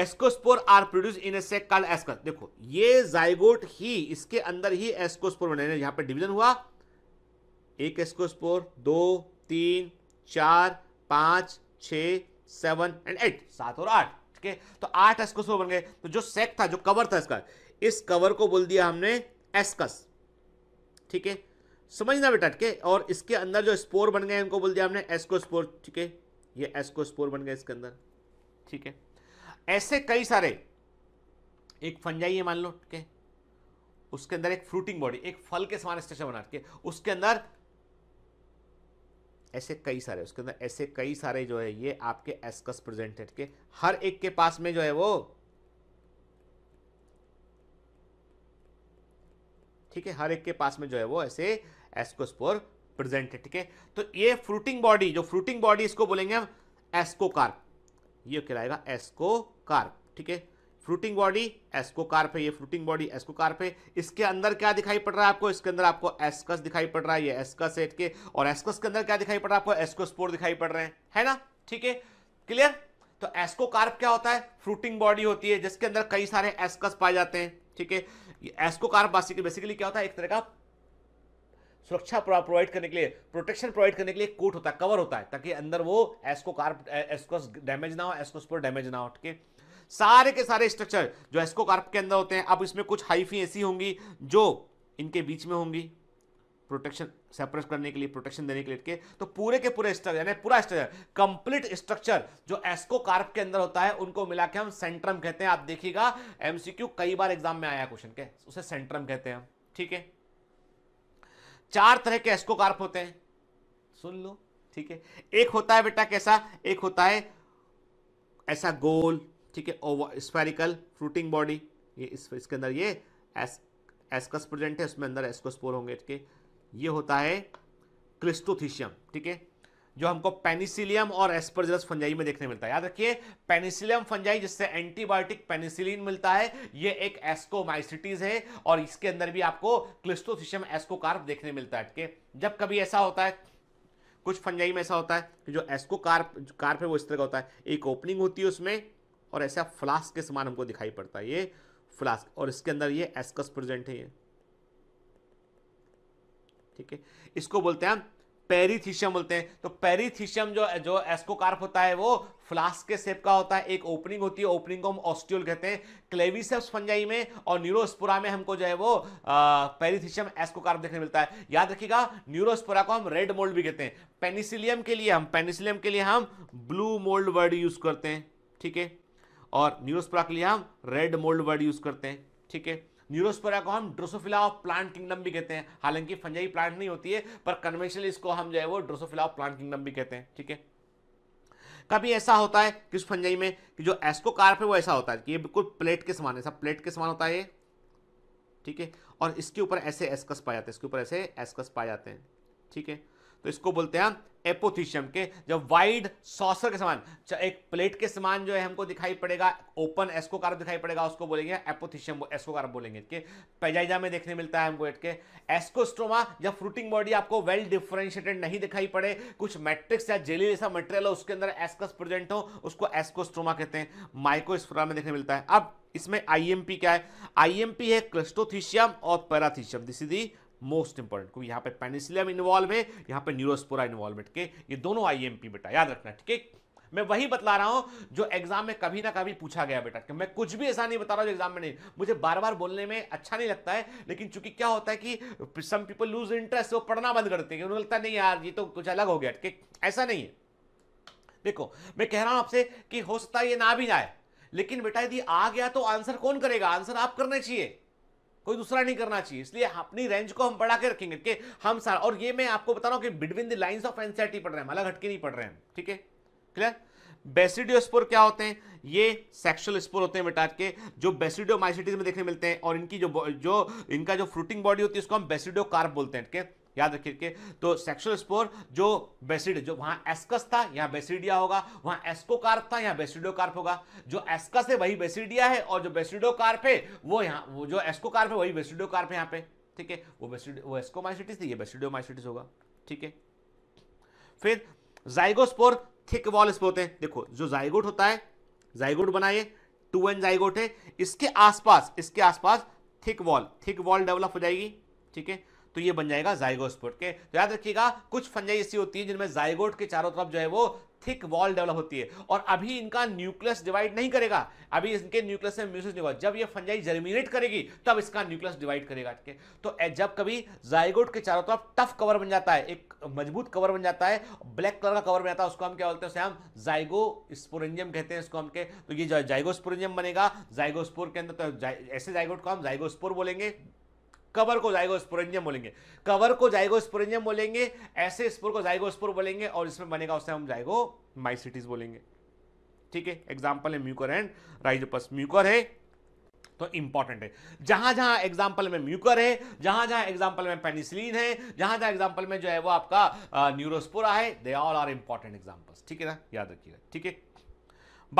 ascospore are produce in a sac call ascus देखो ये जाइगोट ही इसके अंदर ही एस्कोस्पोर बने यहां पे डिवीजन हुआ एक एस्कोस्पोर दो तीन चार पांच छ सेवन एंड एट सात और आठ ठीक है तो आठ एस्कस बन गए तो जो सेक था जो कवर था इसका इस कवर को बोल दिया हमने एस्कस ठीक है समझना बेटा ठीक है और इसके अंदर जो स्पोर बन गए उनको बोल दिया हमने स्पोर ठीक है ये एस्को स्पोर बन गए इसके अंदर ठीक है ऐसे कई सारे एक फंजाई है मान लो ठीक है उसके अंदर एक फ्रूटिंग बॉडी एक फल के समान स्ट्रक्चर बना ठीक है उसके अंदर ऐसे कई सारे उसके अंदर ऐसे कई सारे जो है ये आपके एस्कस प्रेजेंटेड के हर एक के पास में जो है वो ठीक है हर एक के पास में जो है वो ऐसे एस्कोस्पोर प्रेजेंटेड ठीक है तो ये फ्रूटिंग बॉडी जो फ्रूटिंग बॉडी इसको बोलेंगे हम एस्कोकार्प ये कहलाएगा एस्कोकार्प ठीक है फ्रूटिंग बॉडी एस्कोकार्प है ये फ्रूटिंग बॉडी एस्कोकार्प है इसके अंदर क्या दिखाई पड़ रहा है आपको इसके अंदर आपको एस्कस दिखाई पड़ रहा है ये एस्कस है के और एस्कस के अंदर क्या दिखाई पड़ रहा है आपको एस्कोस्पोर दिखाई पड़ रहे हैं है ना ठीक है क्लियर तो एस्कोकार्प क्या होता है फ्रूटिंग बॉडी होती है जिसके अंदर कई सारे एस्कस पाए जाते हैं ठीक है एस्कोकार्प बेसिकली क्या होता है एक तरह का सुरक्षा प्रोवाइड करने के लिए प्रोटेक्शन प्रोवाइड करने के लिए कोट होता है कवर होता है ताकि अंदर वो एस्को कार्प एस्कोस डैमेज ना हो एस्कोस्पोर डैमेज ना हो ठीक है सारे के सारे स्ट्रक्चर जो एस्कोकार्प के अंदर होते हैं अब इसमें कुछ हाइफी ऐसी होंगी जो इनके बीच में होंगी प्रोटेक्शन सेपरेट करने के लिए प्रोटेक्शन देने के लिए के तो पूरे के पूरे स्ट्रक्चर यानी पूरा स्ट्रक्चर कंप्लीट स्ट्रक्चर जो एस्को कार्प के अंदर होता है उनको मिला के हम सेंट्रम कहते हैं आप देखिएगा एमसीक्यू कई बार एग्जाम में आया क्वेश्चन के उसे सेंट्रम कहते हैं हम ठीक है चार तरह के एस्को कार्प होते हैं सुन लो ठीक है एक होता है बेटा कैसा एक होता है ऐसा गोल ठीक है स्पेरिकल फ्रूटिंग बॉडी ये इस, इसके अंदर ये एस एस्कस प्रेजेंट है उसमें अंदर एस्कोस्पोर होंगे ठीक है ये होता है क्रिस्टोथिशियम ठीक है जो हमको पेनिसिलियम और एस्परजरस फंजाई में देखने मिलता है याद रखिए पेनिसिलियम फंजाई जिससे एंटीबायोटिक पेनिसिलिन मिलता है ये एक एस्कोमाइसिटीज है और इसके अंदर भी आपको क्लिस्टोथिशियम एस्कोकार्प देखने मिलता है ठीक है जब कभी ऐसा होता है कुछ फंजाई में ऐसा होता है कि जो एस्कोकार्प कार्प है वो इस तरह का होता है एक ओपनिंग होती है उसमें और ऐसा फ्लास्क के समान हमको दिखाई पड़ता है ये फ्लास्क और इसके अंदर ये एस्कस प्रेजेंट है ये ठीक है इसको बोलते हैं पेरीथीशियम बोलते हैं तो पेरीथीशियम जो जो एस्कोकार्प होता है वो फ्लास्क के सेप का होता है एक ओपनिंग होती है ओपनिंग को हम ऑस्ट्यूल कहते हैं क्लेविसेप्स फंजाई में और न्यूरोस्पोरा में हमको जो है वो पेरीथीशियम एस्कोकार्प देखने मिलता है याद रखिएगा न्यूरोस्पोरा को हम रेड मोल्ड भी कहते हैं पेनिसिलियम के लिए हम पेनिसिलियम के लिए हम ब्लू मोल्ड वर्ड यूज करते हैं ठीक है और न्यूरोस्परा के लिए हम रेड मोल्ड वर्ड यूज करते हैं ठीक है न्यूरोस्पोरा को हम ड्रोसोफिला ऑफ प्लांट किंगडम भी कहते हैं हालांकि फंजाई प्लांट नहीं होती है पर कन्वेंशनल इसको हम जो है वो ड्रोसोफिला ऑफ प्लांट किंगडम भी कहते हैं ठीक है कभी ऐसा होता है किस फंजाई में कि जो एस्को कार्प है वो ऐसा होता है कि ये बिल्कुल प्लेट के समान है सब प्लेट के समान होता है ये ठीक है और इसके ऊपर ऐसे एस्कस पाए जाते हैं इसके ऊपर ऐसे एस्कस पाए जाते हैं ठीक है तो इसको बोलते हैं एपोथीशियम के जो वाइड सॉसर के समान एक प्लेट के समान जो है हमको दिखाई पड़ेगा ओपन एस्कोकार्प दिखाई पड़ेगा उसको बोलेंगे एपोथीशियम एस्कोकार्प बोलेंगे इसके पेजाइजा में देखने मिलता है हमको के एस्कोस्ट्रोमा या फ्रूटिंग बॉडी आपको वेल डिफ्रेंशिएटेड नहीं दिखाई पड़े कुछ मैट्रिक्स या जेली जैसा मटेरियल हो उसके अंदर एस्कस प्रेजेंट हो उसको एस्कोस्ट्रोमा कहते हैं माइकोस्फ्रा में देखने मिलता है अब इसमें आईएमपी क्या है आईएमपी है क्लस्टोथीशियम और perithecium this is the most important क्योंकि यहां पे पेनिसिलियम इन्वॉल्व है यहां पे न्यूरोस्पोरा इन्वॉल्व के ये दोनों आईएमपी बेटा याद रखना ठीक है मैं वही बता रहा हूं जो एग्जाम में कभी ना कभी पूछा गया बेटा कि मैं कुछ भी ऐसा नहीं बता रहा हूं एग्जाम में नहीं मुझे बार बार बोलने में अच्छा नहीं लगता है लेकिन चूंकि क्या होता है कि सम पीपल लूज इंटरेस्ट वो पढ़ना बंद करते हैं उन्हें लगता है नहीं यार ये तो कुछ अलग हो गया ठीक ऐसा नहीं है देखो मैं कह रहा हूं आपसे कि हो सकता है ये ना भी जाए लेकिन बेटा यदि आ गया तो आंसर कौन करेगा आंसर आप करना चाहिए कोई दूसरा नहीं करना चाहिए इसलिए अपनी रेंज को हम बढ़ा के रखेंगे कि हम सारा और ये मैं आपको बता रहा हूं कि between the lines of NCERT पढ़ रहे हैं अलग हटके नहीं पढ़ रहे हैं ठीक है क्लियर बेसिडियोस्पोर क्या होते हैं ये सेक्सुअल स्पोर होते हैं बेटा के जो बेसिडियोमाइसिटीज में देखने मिलते हैं और इनकी जो जो इनका जो फ्रूटिंग बॉडी होती है उसको हम बेसिडियो कार्प बोलते हैं ठीक है याद रखिए तो सेक्सुअल स्पोर जो बेसिड जो वहां एस्कस था यहां बेसिडिया होगा वहां एस्कोकार्प था यहां बेसिडोकार्प होगा जो एस्कस है वही बेसिडिया है और जो बेसिडोकार्प है वो यहां वो जो एस्कोकार्प है वही बेसिडोकार्प है यहां पे ठीक है वो बेसिड वो एस्कोमाइसिटिस थी ये बेसिडोमाइसिटिस होगा ठीक है फिर जाइगोस्पोर थिक वॉल स्पोर हैं देखो जो जाइगोट होता है जाइगोट बनाइए टू एन जाइगोट है इसके आसपास इसके आसपास thick wall thick wall develop हो जाएगी ठीक है तो ये बन जाएगा जाइगोस्पोर के तो याद रखिएगा कुछ फंजाई ऐसी होती है जिनमें जाइगोट के चारों तरफ जो है वो थिक वॉल डेवलप होती है और अभी इनका न्यूक्लियस डिवाइड नहीं करेगा अभी इनके न्यूक्लियस में म्यूसिस नहीं होगा जब ये फंजाई जर्मिनेट करेगी तब इसका न्यूक्लियस डिवाइड करेगा ठीक है तो जब कभी जायगोट के चारों तरफ टफ कवर बन जाता है एक मजबूत कवर बन जाता है ब्लैक कलर का कवर बन जाता है उसको हम क्या बोलते हैं उसे हम जाइगो स्पोरेंजियम कहते हैं इसको हम के तो ये जो जाइगोस्पोरेंजियम बनेगा जाइगोस्पोर के अंदर तो ऐसे जाइगोट को हम जाइगोस्पोर बोलेंगे कवर को जाइगोस्पोरेंजियम बोलेंगे कवर को जाइगोस्पोरेंजियम बोलेंगे ऐसे स्पोर को जाइगोस्पोर बोलेंगे और इसमें बनेगा उससे हम जाइगो माइसिटीज बोलेंगे ठीक है एग्जाम्पल है म्यूकर एंड राइजोपस म्यूकर है तो इंपॉर्टेंट है जहां जहां एग्जाम्पल में म्यूकर है जहां जहां एग्जाम्पल में पेनिसिलिन है जहां जहां एग्जाम्पल में जो है वो आपका न्यूरोस्पोरा है they all are important examples ठीक है ना याद रखिएगा ठीक है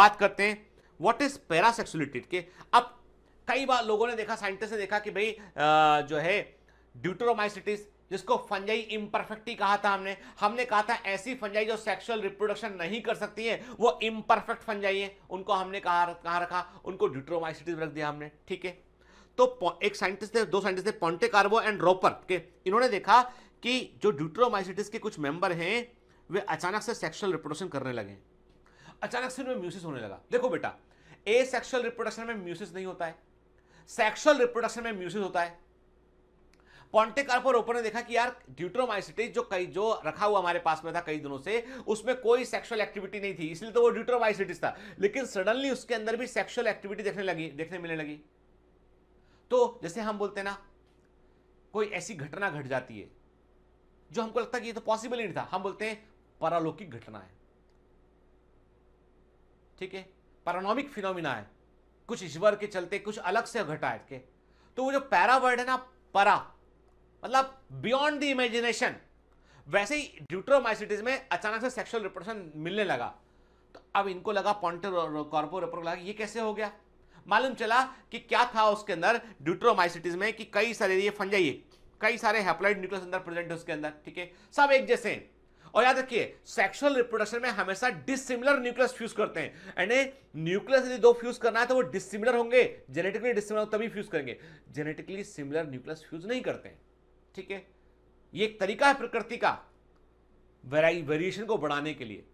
बात करते हैं व्हाट इज पैरासेक्सुअलिटी के अब कई बार लोगों ने देखा साइंटिस्ट ने देखा कि भाई जो है ड्यूटोरोमाइसिटिस जिसको फंजाई इम्परफेक्टी कहा था हमने हमने कहा था ऐसी फंजाई जो सेक्सुअल रिप्रोडक्शन नहीं कर सकती है वो इम्परफेक्ट फंजाई है उनको हमने कहा कहाँ रखा उनको ड्यूट्रोमाइसिटिस रख दिया हमने ठीक है तो एक साइंटिस्ट थे दो साइंटिस्ट थे पॉन्टे कार्बो एंड रोपर के इन्होंने देखा कि जो ड्यूट्रोमाइसिटिस के कुछ मेंबर हैं वे अचानक से सेक्सुअल रिप्रोडक्शन करने लगे अचानक से उनमें म्यूसिस होने लगा देखो बेटा ए सेक्सुअल रिप्रोडक्शन में म्यूसिस नहीं होता है सेक्सुअल रिप्रोडक्शन में म्यूसिस होता है पॉन्टिक अल्फर ने देखा कि यार ड्यूट्रोमाइसिटीज जो कई जो रखा हुआ हमारे पास में था कई दिनों से उसमें कोई सेक्सुअल एक्टिविटी नहीं थी इसलिए तो वो ड्यूट्रोमाइसिटीज था लेकिन सडनली उसके अंदर भी सेक्सुअल एक्टिविटी देखने लगी देखने मिलने लगी तो जैसे हम बोलते ना कोई ऐसी घटना घट जाती है जो हमको लगता कि ये तो पॉसिबल ही नहीं था हम बोलते हैं परालौकिक घटना है ठीक है परानोमिक फिनोमिना है कुछ ईश्वर के चलते कुछ अलग से घटा के तो वो जो पैरा वर्ड है ना परा मतलब बियॉन्ड द इमेजिनेशन वैसे ही ड्यूट्रोमाइसिटीज में अचानक से सेक्सुअल रिप्रोडक्शन मिलने लगा तो अब इनको लगा पॉन्टर कॉर्पो लगा ये कैसे हो गया मालूम चला कि क्या था उसके अंदर ड्यूट्रोमाइसिटीज में कि कई सारे ये फंजाइए कई सारे हेप्लाइड न्यूक्लियस अंदर प्रेजेंट है उसके अंदर ठीक है सब एक जैसे हैं और याद रखिए सेक्सुअल रिप्रोडक्शन में हमेशा डिसिमिलर न्यूक्लियस फ्यूज करते हैं यानी न्यूक्लियस यदि दो फ्यूज करना है तो वो डिसिमिलर होंगे जेनेटिकली डिसिमिलर तभी फ्यूज करेंगे जेनेटिकली सिमिलर न्यूक्लियस फ्यूज नहीं करते हैं ठीक है ये एक तरीका है प्रकृति का वेरिएशन को बढ़ाने के लिए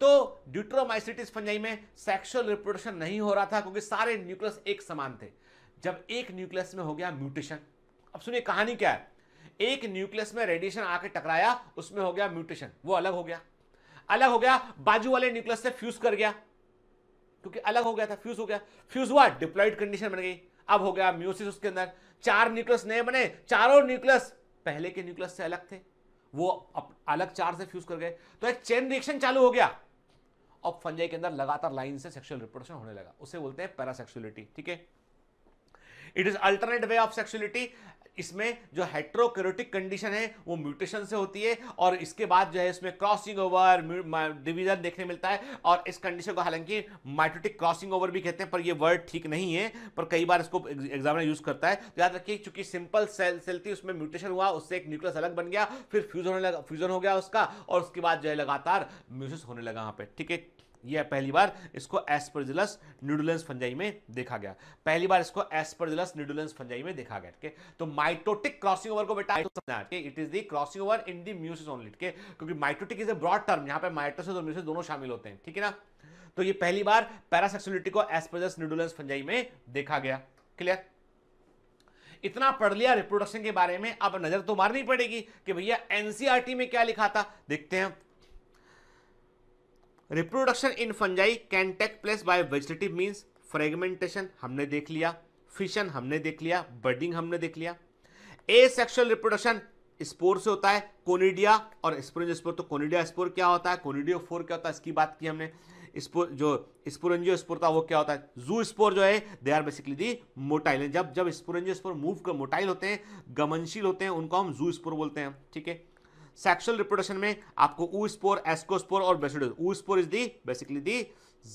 तो ड्यूट्रोमाइसिटिस फंजाई में सेक्सुअल रिप्रोडक्शन नहीं हो रहा था क्योंकि सारे न्यूक्लियस एक समान थे जब एक न्यूक्लियस में हो गया म्यूटेशन अब सुनिए कहानी क्या है एक न्यूक्लियस में रेडिएशन आके टकराया उसमें हो गया म्यूटेशन वो अलग हो गया अलग हो गया बाजू वाले न्यूक्लियस से फ्यूज कर गया क्योंकि अलग हो गया था फ्यूज हो गया फ्यूज हुआ डिप्लॉइड कंडीशन बन गई अब हो गया म्यूसिस उसके अंदर चार न्यूक्लियस नए बने चारों न्यूक्लियस पहले के न्यूक्लियस से अलग थे वो अलग चार से फ्यूज कर गए तो एक चेन रिएक्शन चालू हो गया अब फंजे के अंदर लगातार लाइन से सेक्सुअल रिप्रोडक्शन होने लगा उसे बोलते हैं पैरासेक्सुअलिटी ठीक है it is alternate way of sexuality इसमें जो हेट्रोक्रोटिक कंडीशन है वो म्यूटेशन से होती है और इसके बाद जो है इसमें क्रॉसिंग ओवर डिवीजन देखने मिलता है और इस कंडीशन को हालांकि माइटोटिक क्रॉसिंग ओवर भी कहते हैं पर ये वर्ड ठीक नहीं है पर कई बार इसको एग्जामिनर यूज करता है तो याद रखिए चूंकि सिंपल सेल सेल थी उसमें म्यूटेशन हुआ उससे एक न्यूक्लियस अलग बन गया फिर फ्यूजन होने लगा फ्यूजन हो गया उसका और उसके बाद जो है लगातार म्यूसिस होने लगा वहाँ पे ठीक है यह पहली बार इसको एस्परजिलस न्यूडुलेंस फंजाई में देखा गया पहली बार इसको एस्परजिलस न्यूडुलेंस फंजाई में देखा गया ठीक तो माइटोटिक क्रॉसिंग ओवर को बेटा तो समझना है it is the crossing over in the meiosis only ठीक है क्योंकि mitotic is a broad term यहां पे माइटोसिस और म्यूसिस दोनों शामिल होते हैं ठीक है ना तो ये पहली बार पैरासेक्सुअलिटी को एस्परजिलस न्यूडुलेंस फंजाई में देखा गया क्लियर इतना पढ़ लिया रिप्रोडक्शन के बारे में अब नजर तो मारनी पड़ेगी कि भैया एनसीईआरटी e में क्या लिखा था देखते हैं reproduction in fungi can take place by vegetative means fragmentation हमने देख लिया फिशन हमने देख लिया बर्डिंग हमने देख लिया ए सेक्शुअल रिप्रोडक्शन स्पोर से होता है कोनिडिया और स्पोरेंज स्पोर तो कोनिडिया स्पोर क्या होता है कोनिडियो फोर क्या होता है इसकी बात की हमने स्पोर जो स्पोरेंजियो स्पोर था वो क्या होता है जू स्पोर जो है they are basically the motile जब जब स्पोरेंजियो स्पोर मूव कर मोटाइल होते हैं गमनशील होते हैं उनको हम जू स्पोर बोलते हैं ठीक है सेक्सुअल रिप्रोडक्शन में आपको ऊ स्पोर एस्कोस्पोर और basidiospore is the basically the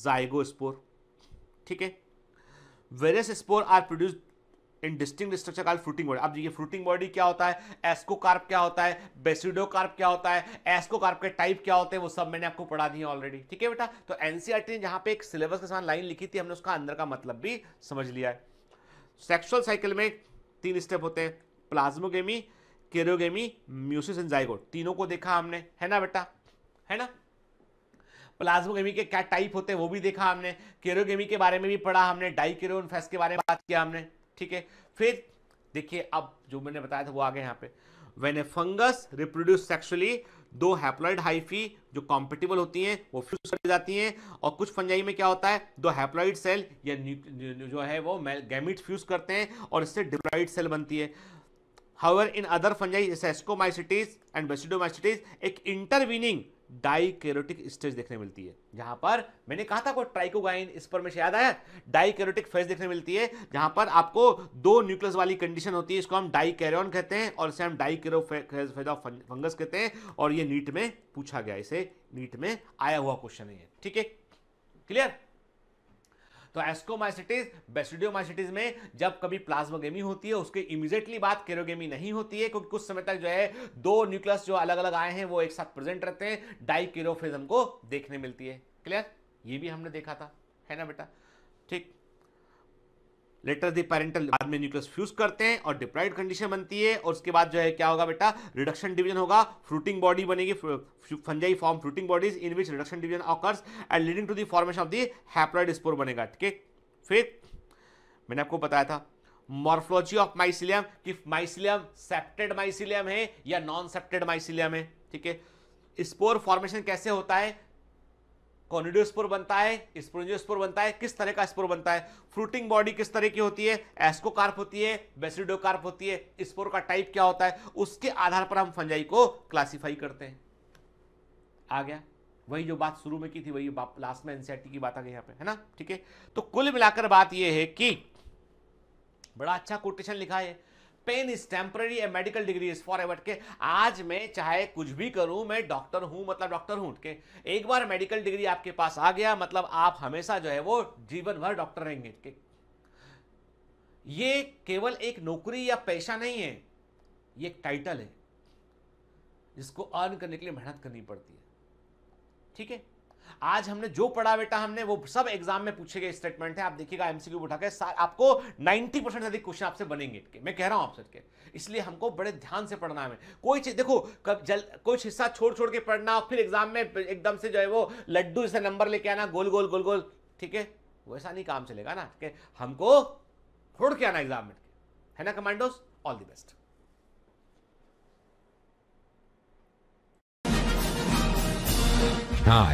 zygospore ठीक है various spore are produce in distinct structure call fruiting body अब ये फ्रूटिंग बॉडी क्या होता है एस्को कार्प क्या होता है बेसिडो कार्प क्या होता है एस्को कार्प के टाइप क्या होते हैं वो सब मैंने आपको पढ़ा दिए ऑलरेडी ठीक है बेटा तो एनसीआरटी e ने जहां पे एक सिलेबस के साथ लाइन लिखी थी हमने उसका अंदर का मतलब भी समझ लिया है सेक्सुअल साइकिल में तीन स्टेप होते हैं plasmogamy karyogamy meiosis and zygote तीनों को देखा हमने है ना बेटा है ना प्लाज्मोगेमी के क्या टाइप होते हैं वो भी देखा हमने केरोगेमी के बारे में भी पढ़ा हमने डाई फैस के बारे में बात किया हमने ठीक है फिर देखिए अब जो मैंने बताया था वो आ गया यहाँ पे when a fungus reproduce sexually दो हैप्लॉइड हाइफी जो कॉम्पिटेबल होती हैं वो फ्यूज कर जाती हैं और कुछ फंजाई में क्या होता है दो हैप्लॉइड सेल या जो है वो गैमिट फ्यूज करते हैं और इससे डिप्लॉइड सेल बनती है However, in other fungi, sescomycetes and basidiomycetes एक इंटरवीनिंग डाइकेरोटिक स्टेज देखने मिलती है जहां पर मैंने कहा था ट्राइकोगाइन इस पर मैं याद आया डाइकेरोटिक फेज देखने मिलती है जहां पर आपको दो न्यूक्लियस वाली कंडीशन होती है इसको हम डाइकेरियन कहते हैं और इसे हम डाइकेरो फेज ऑफ फंगस कहते हैं और ये नीट में पूछा गया इसे नीट में आया हुआ क्वेश्चन है ठीक है क्लियर तो एस्कोमाइसिटिस बेसिडियोमाइसिटिस में जब कभी प्लाज्मोगेमी होती है उसके इमीजिएटली बाद केरोगेमी नहीं होती है क्योंकि कुछ समय तक जो है दो न्यूक्लियस जो अलग अलग आए हैं वो एक साथ प्रेजेंट रहते हैं डाइकेरोफेज हमको देखने मिलती है क्लियर ये भी हमने देखा था है ना बेटा ठीक लेटर दी पेरेंटल बाद में न्यूक्लियस फ्यूज करते हैं और डिप्राइड कंडीशन बनती है और उसके बाद जो है क्या होगा बेटा रिडक्शन डिवीजन होगा फ्रूटिंग बॉडी बनेगी fungi form fruiting bodies in which reduction division occurs and leading to the formation of the haploid spore बनेगा ठीक है फिर मैंने आपको बताया था मॉर्फोलॉजी ऑफ माइसिलियम कि माइसिलियम सेप्टेड माइसिलियम है या नॉन सेप्टेड माइसिलियम है ठीक है स्पोर फॉर्मेशन कैसे होता है कॉनिडोस्पोर बनता है स्प्रोजोस्पोर बनता है किस तरह का स्पोर बनता है फ्रूटिंग बॉडी किस तरह की होती है एस्कोकार्प होती है बेसिडोकार्प होती है स्पोर का टाइप क्या होता है उसके आधार पर हम फंजाई को क्लासीफाई करते हैं आ गया वही जो बात शुरू में की थी वही लास्ट में एनसीआरटी e की बात आ गई यहाँ पे है ना ठीक है तो कुल मिलाकर बात यह है कि बड़ा अच्छा कोटेशन लिखा है pain is temporary a medical degree is forever के आज मैं चाहे कुछ भी करूं मैं डॉक्टर हूं मतलब डॉक्टर हूं के एक बार मेडिकल डिग्री आपके पास आ गया मतलब आप हमेशा जो है वो जीवन भर डॉक्टर रहेंगे के ये केवल एक नौकरी या पैसा नहीं है ये एक टाइटल है जिसको अर्न करने के लिए मेहनत करनी पड़ती है ठीक है आज हमने जो पढ़ा बेटा हमने वो सब एग्जाम में पूछे गए स्टेटमेंट है आप देखिएगा एमसीक्यू उठा के आपको 90 परसेंट अधिक क्वेश्चन आपसे बनेंगे मैं कह रहा हूं आप सबके इसलिए हमको बड़े ध्यान से पढ़ना है कोई चीज देखो कब जल कुछ हिस्सा छोड़ छोड़ के पढ़ना फिर एग्जाम में एकदम से जो है वो लड्डू से नंबर लेके आना गोल गोल गोल गोल ठीक है वैसा नहीं काम चलेगा ना कि हमको फोड़ के आना एग्जाम में है ना commandos all the best Hi.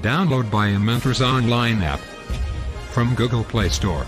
Download mentors online app from Google Play Store.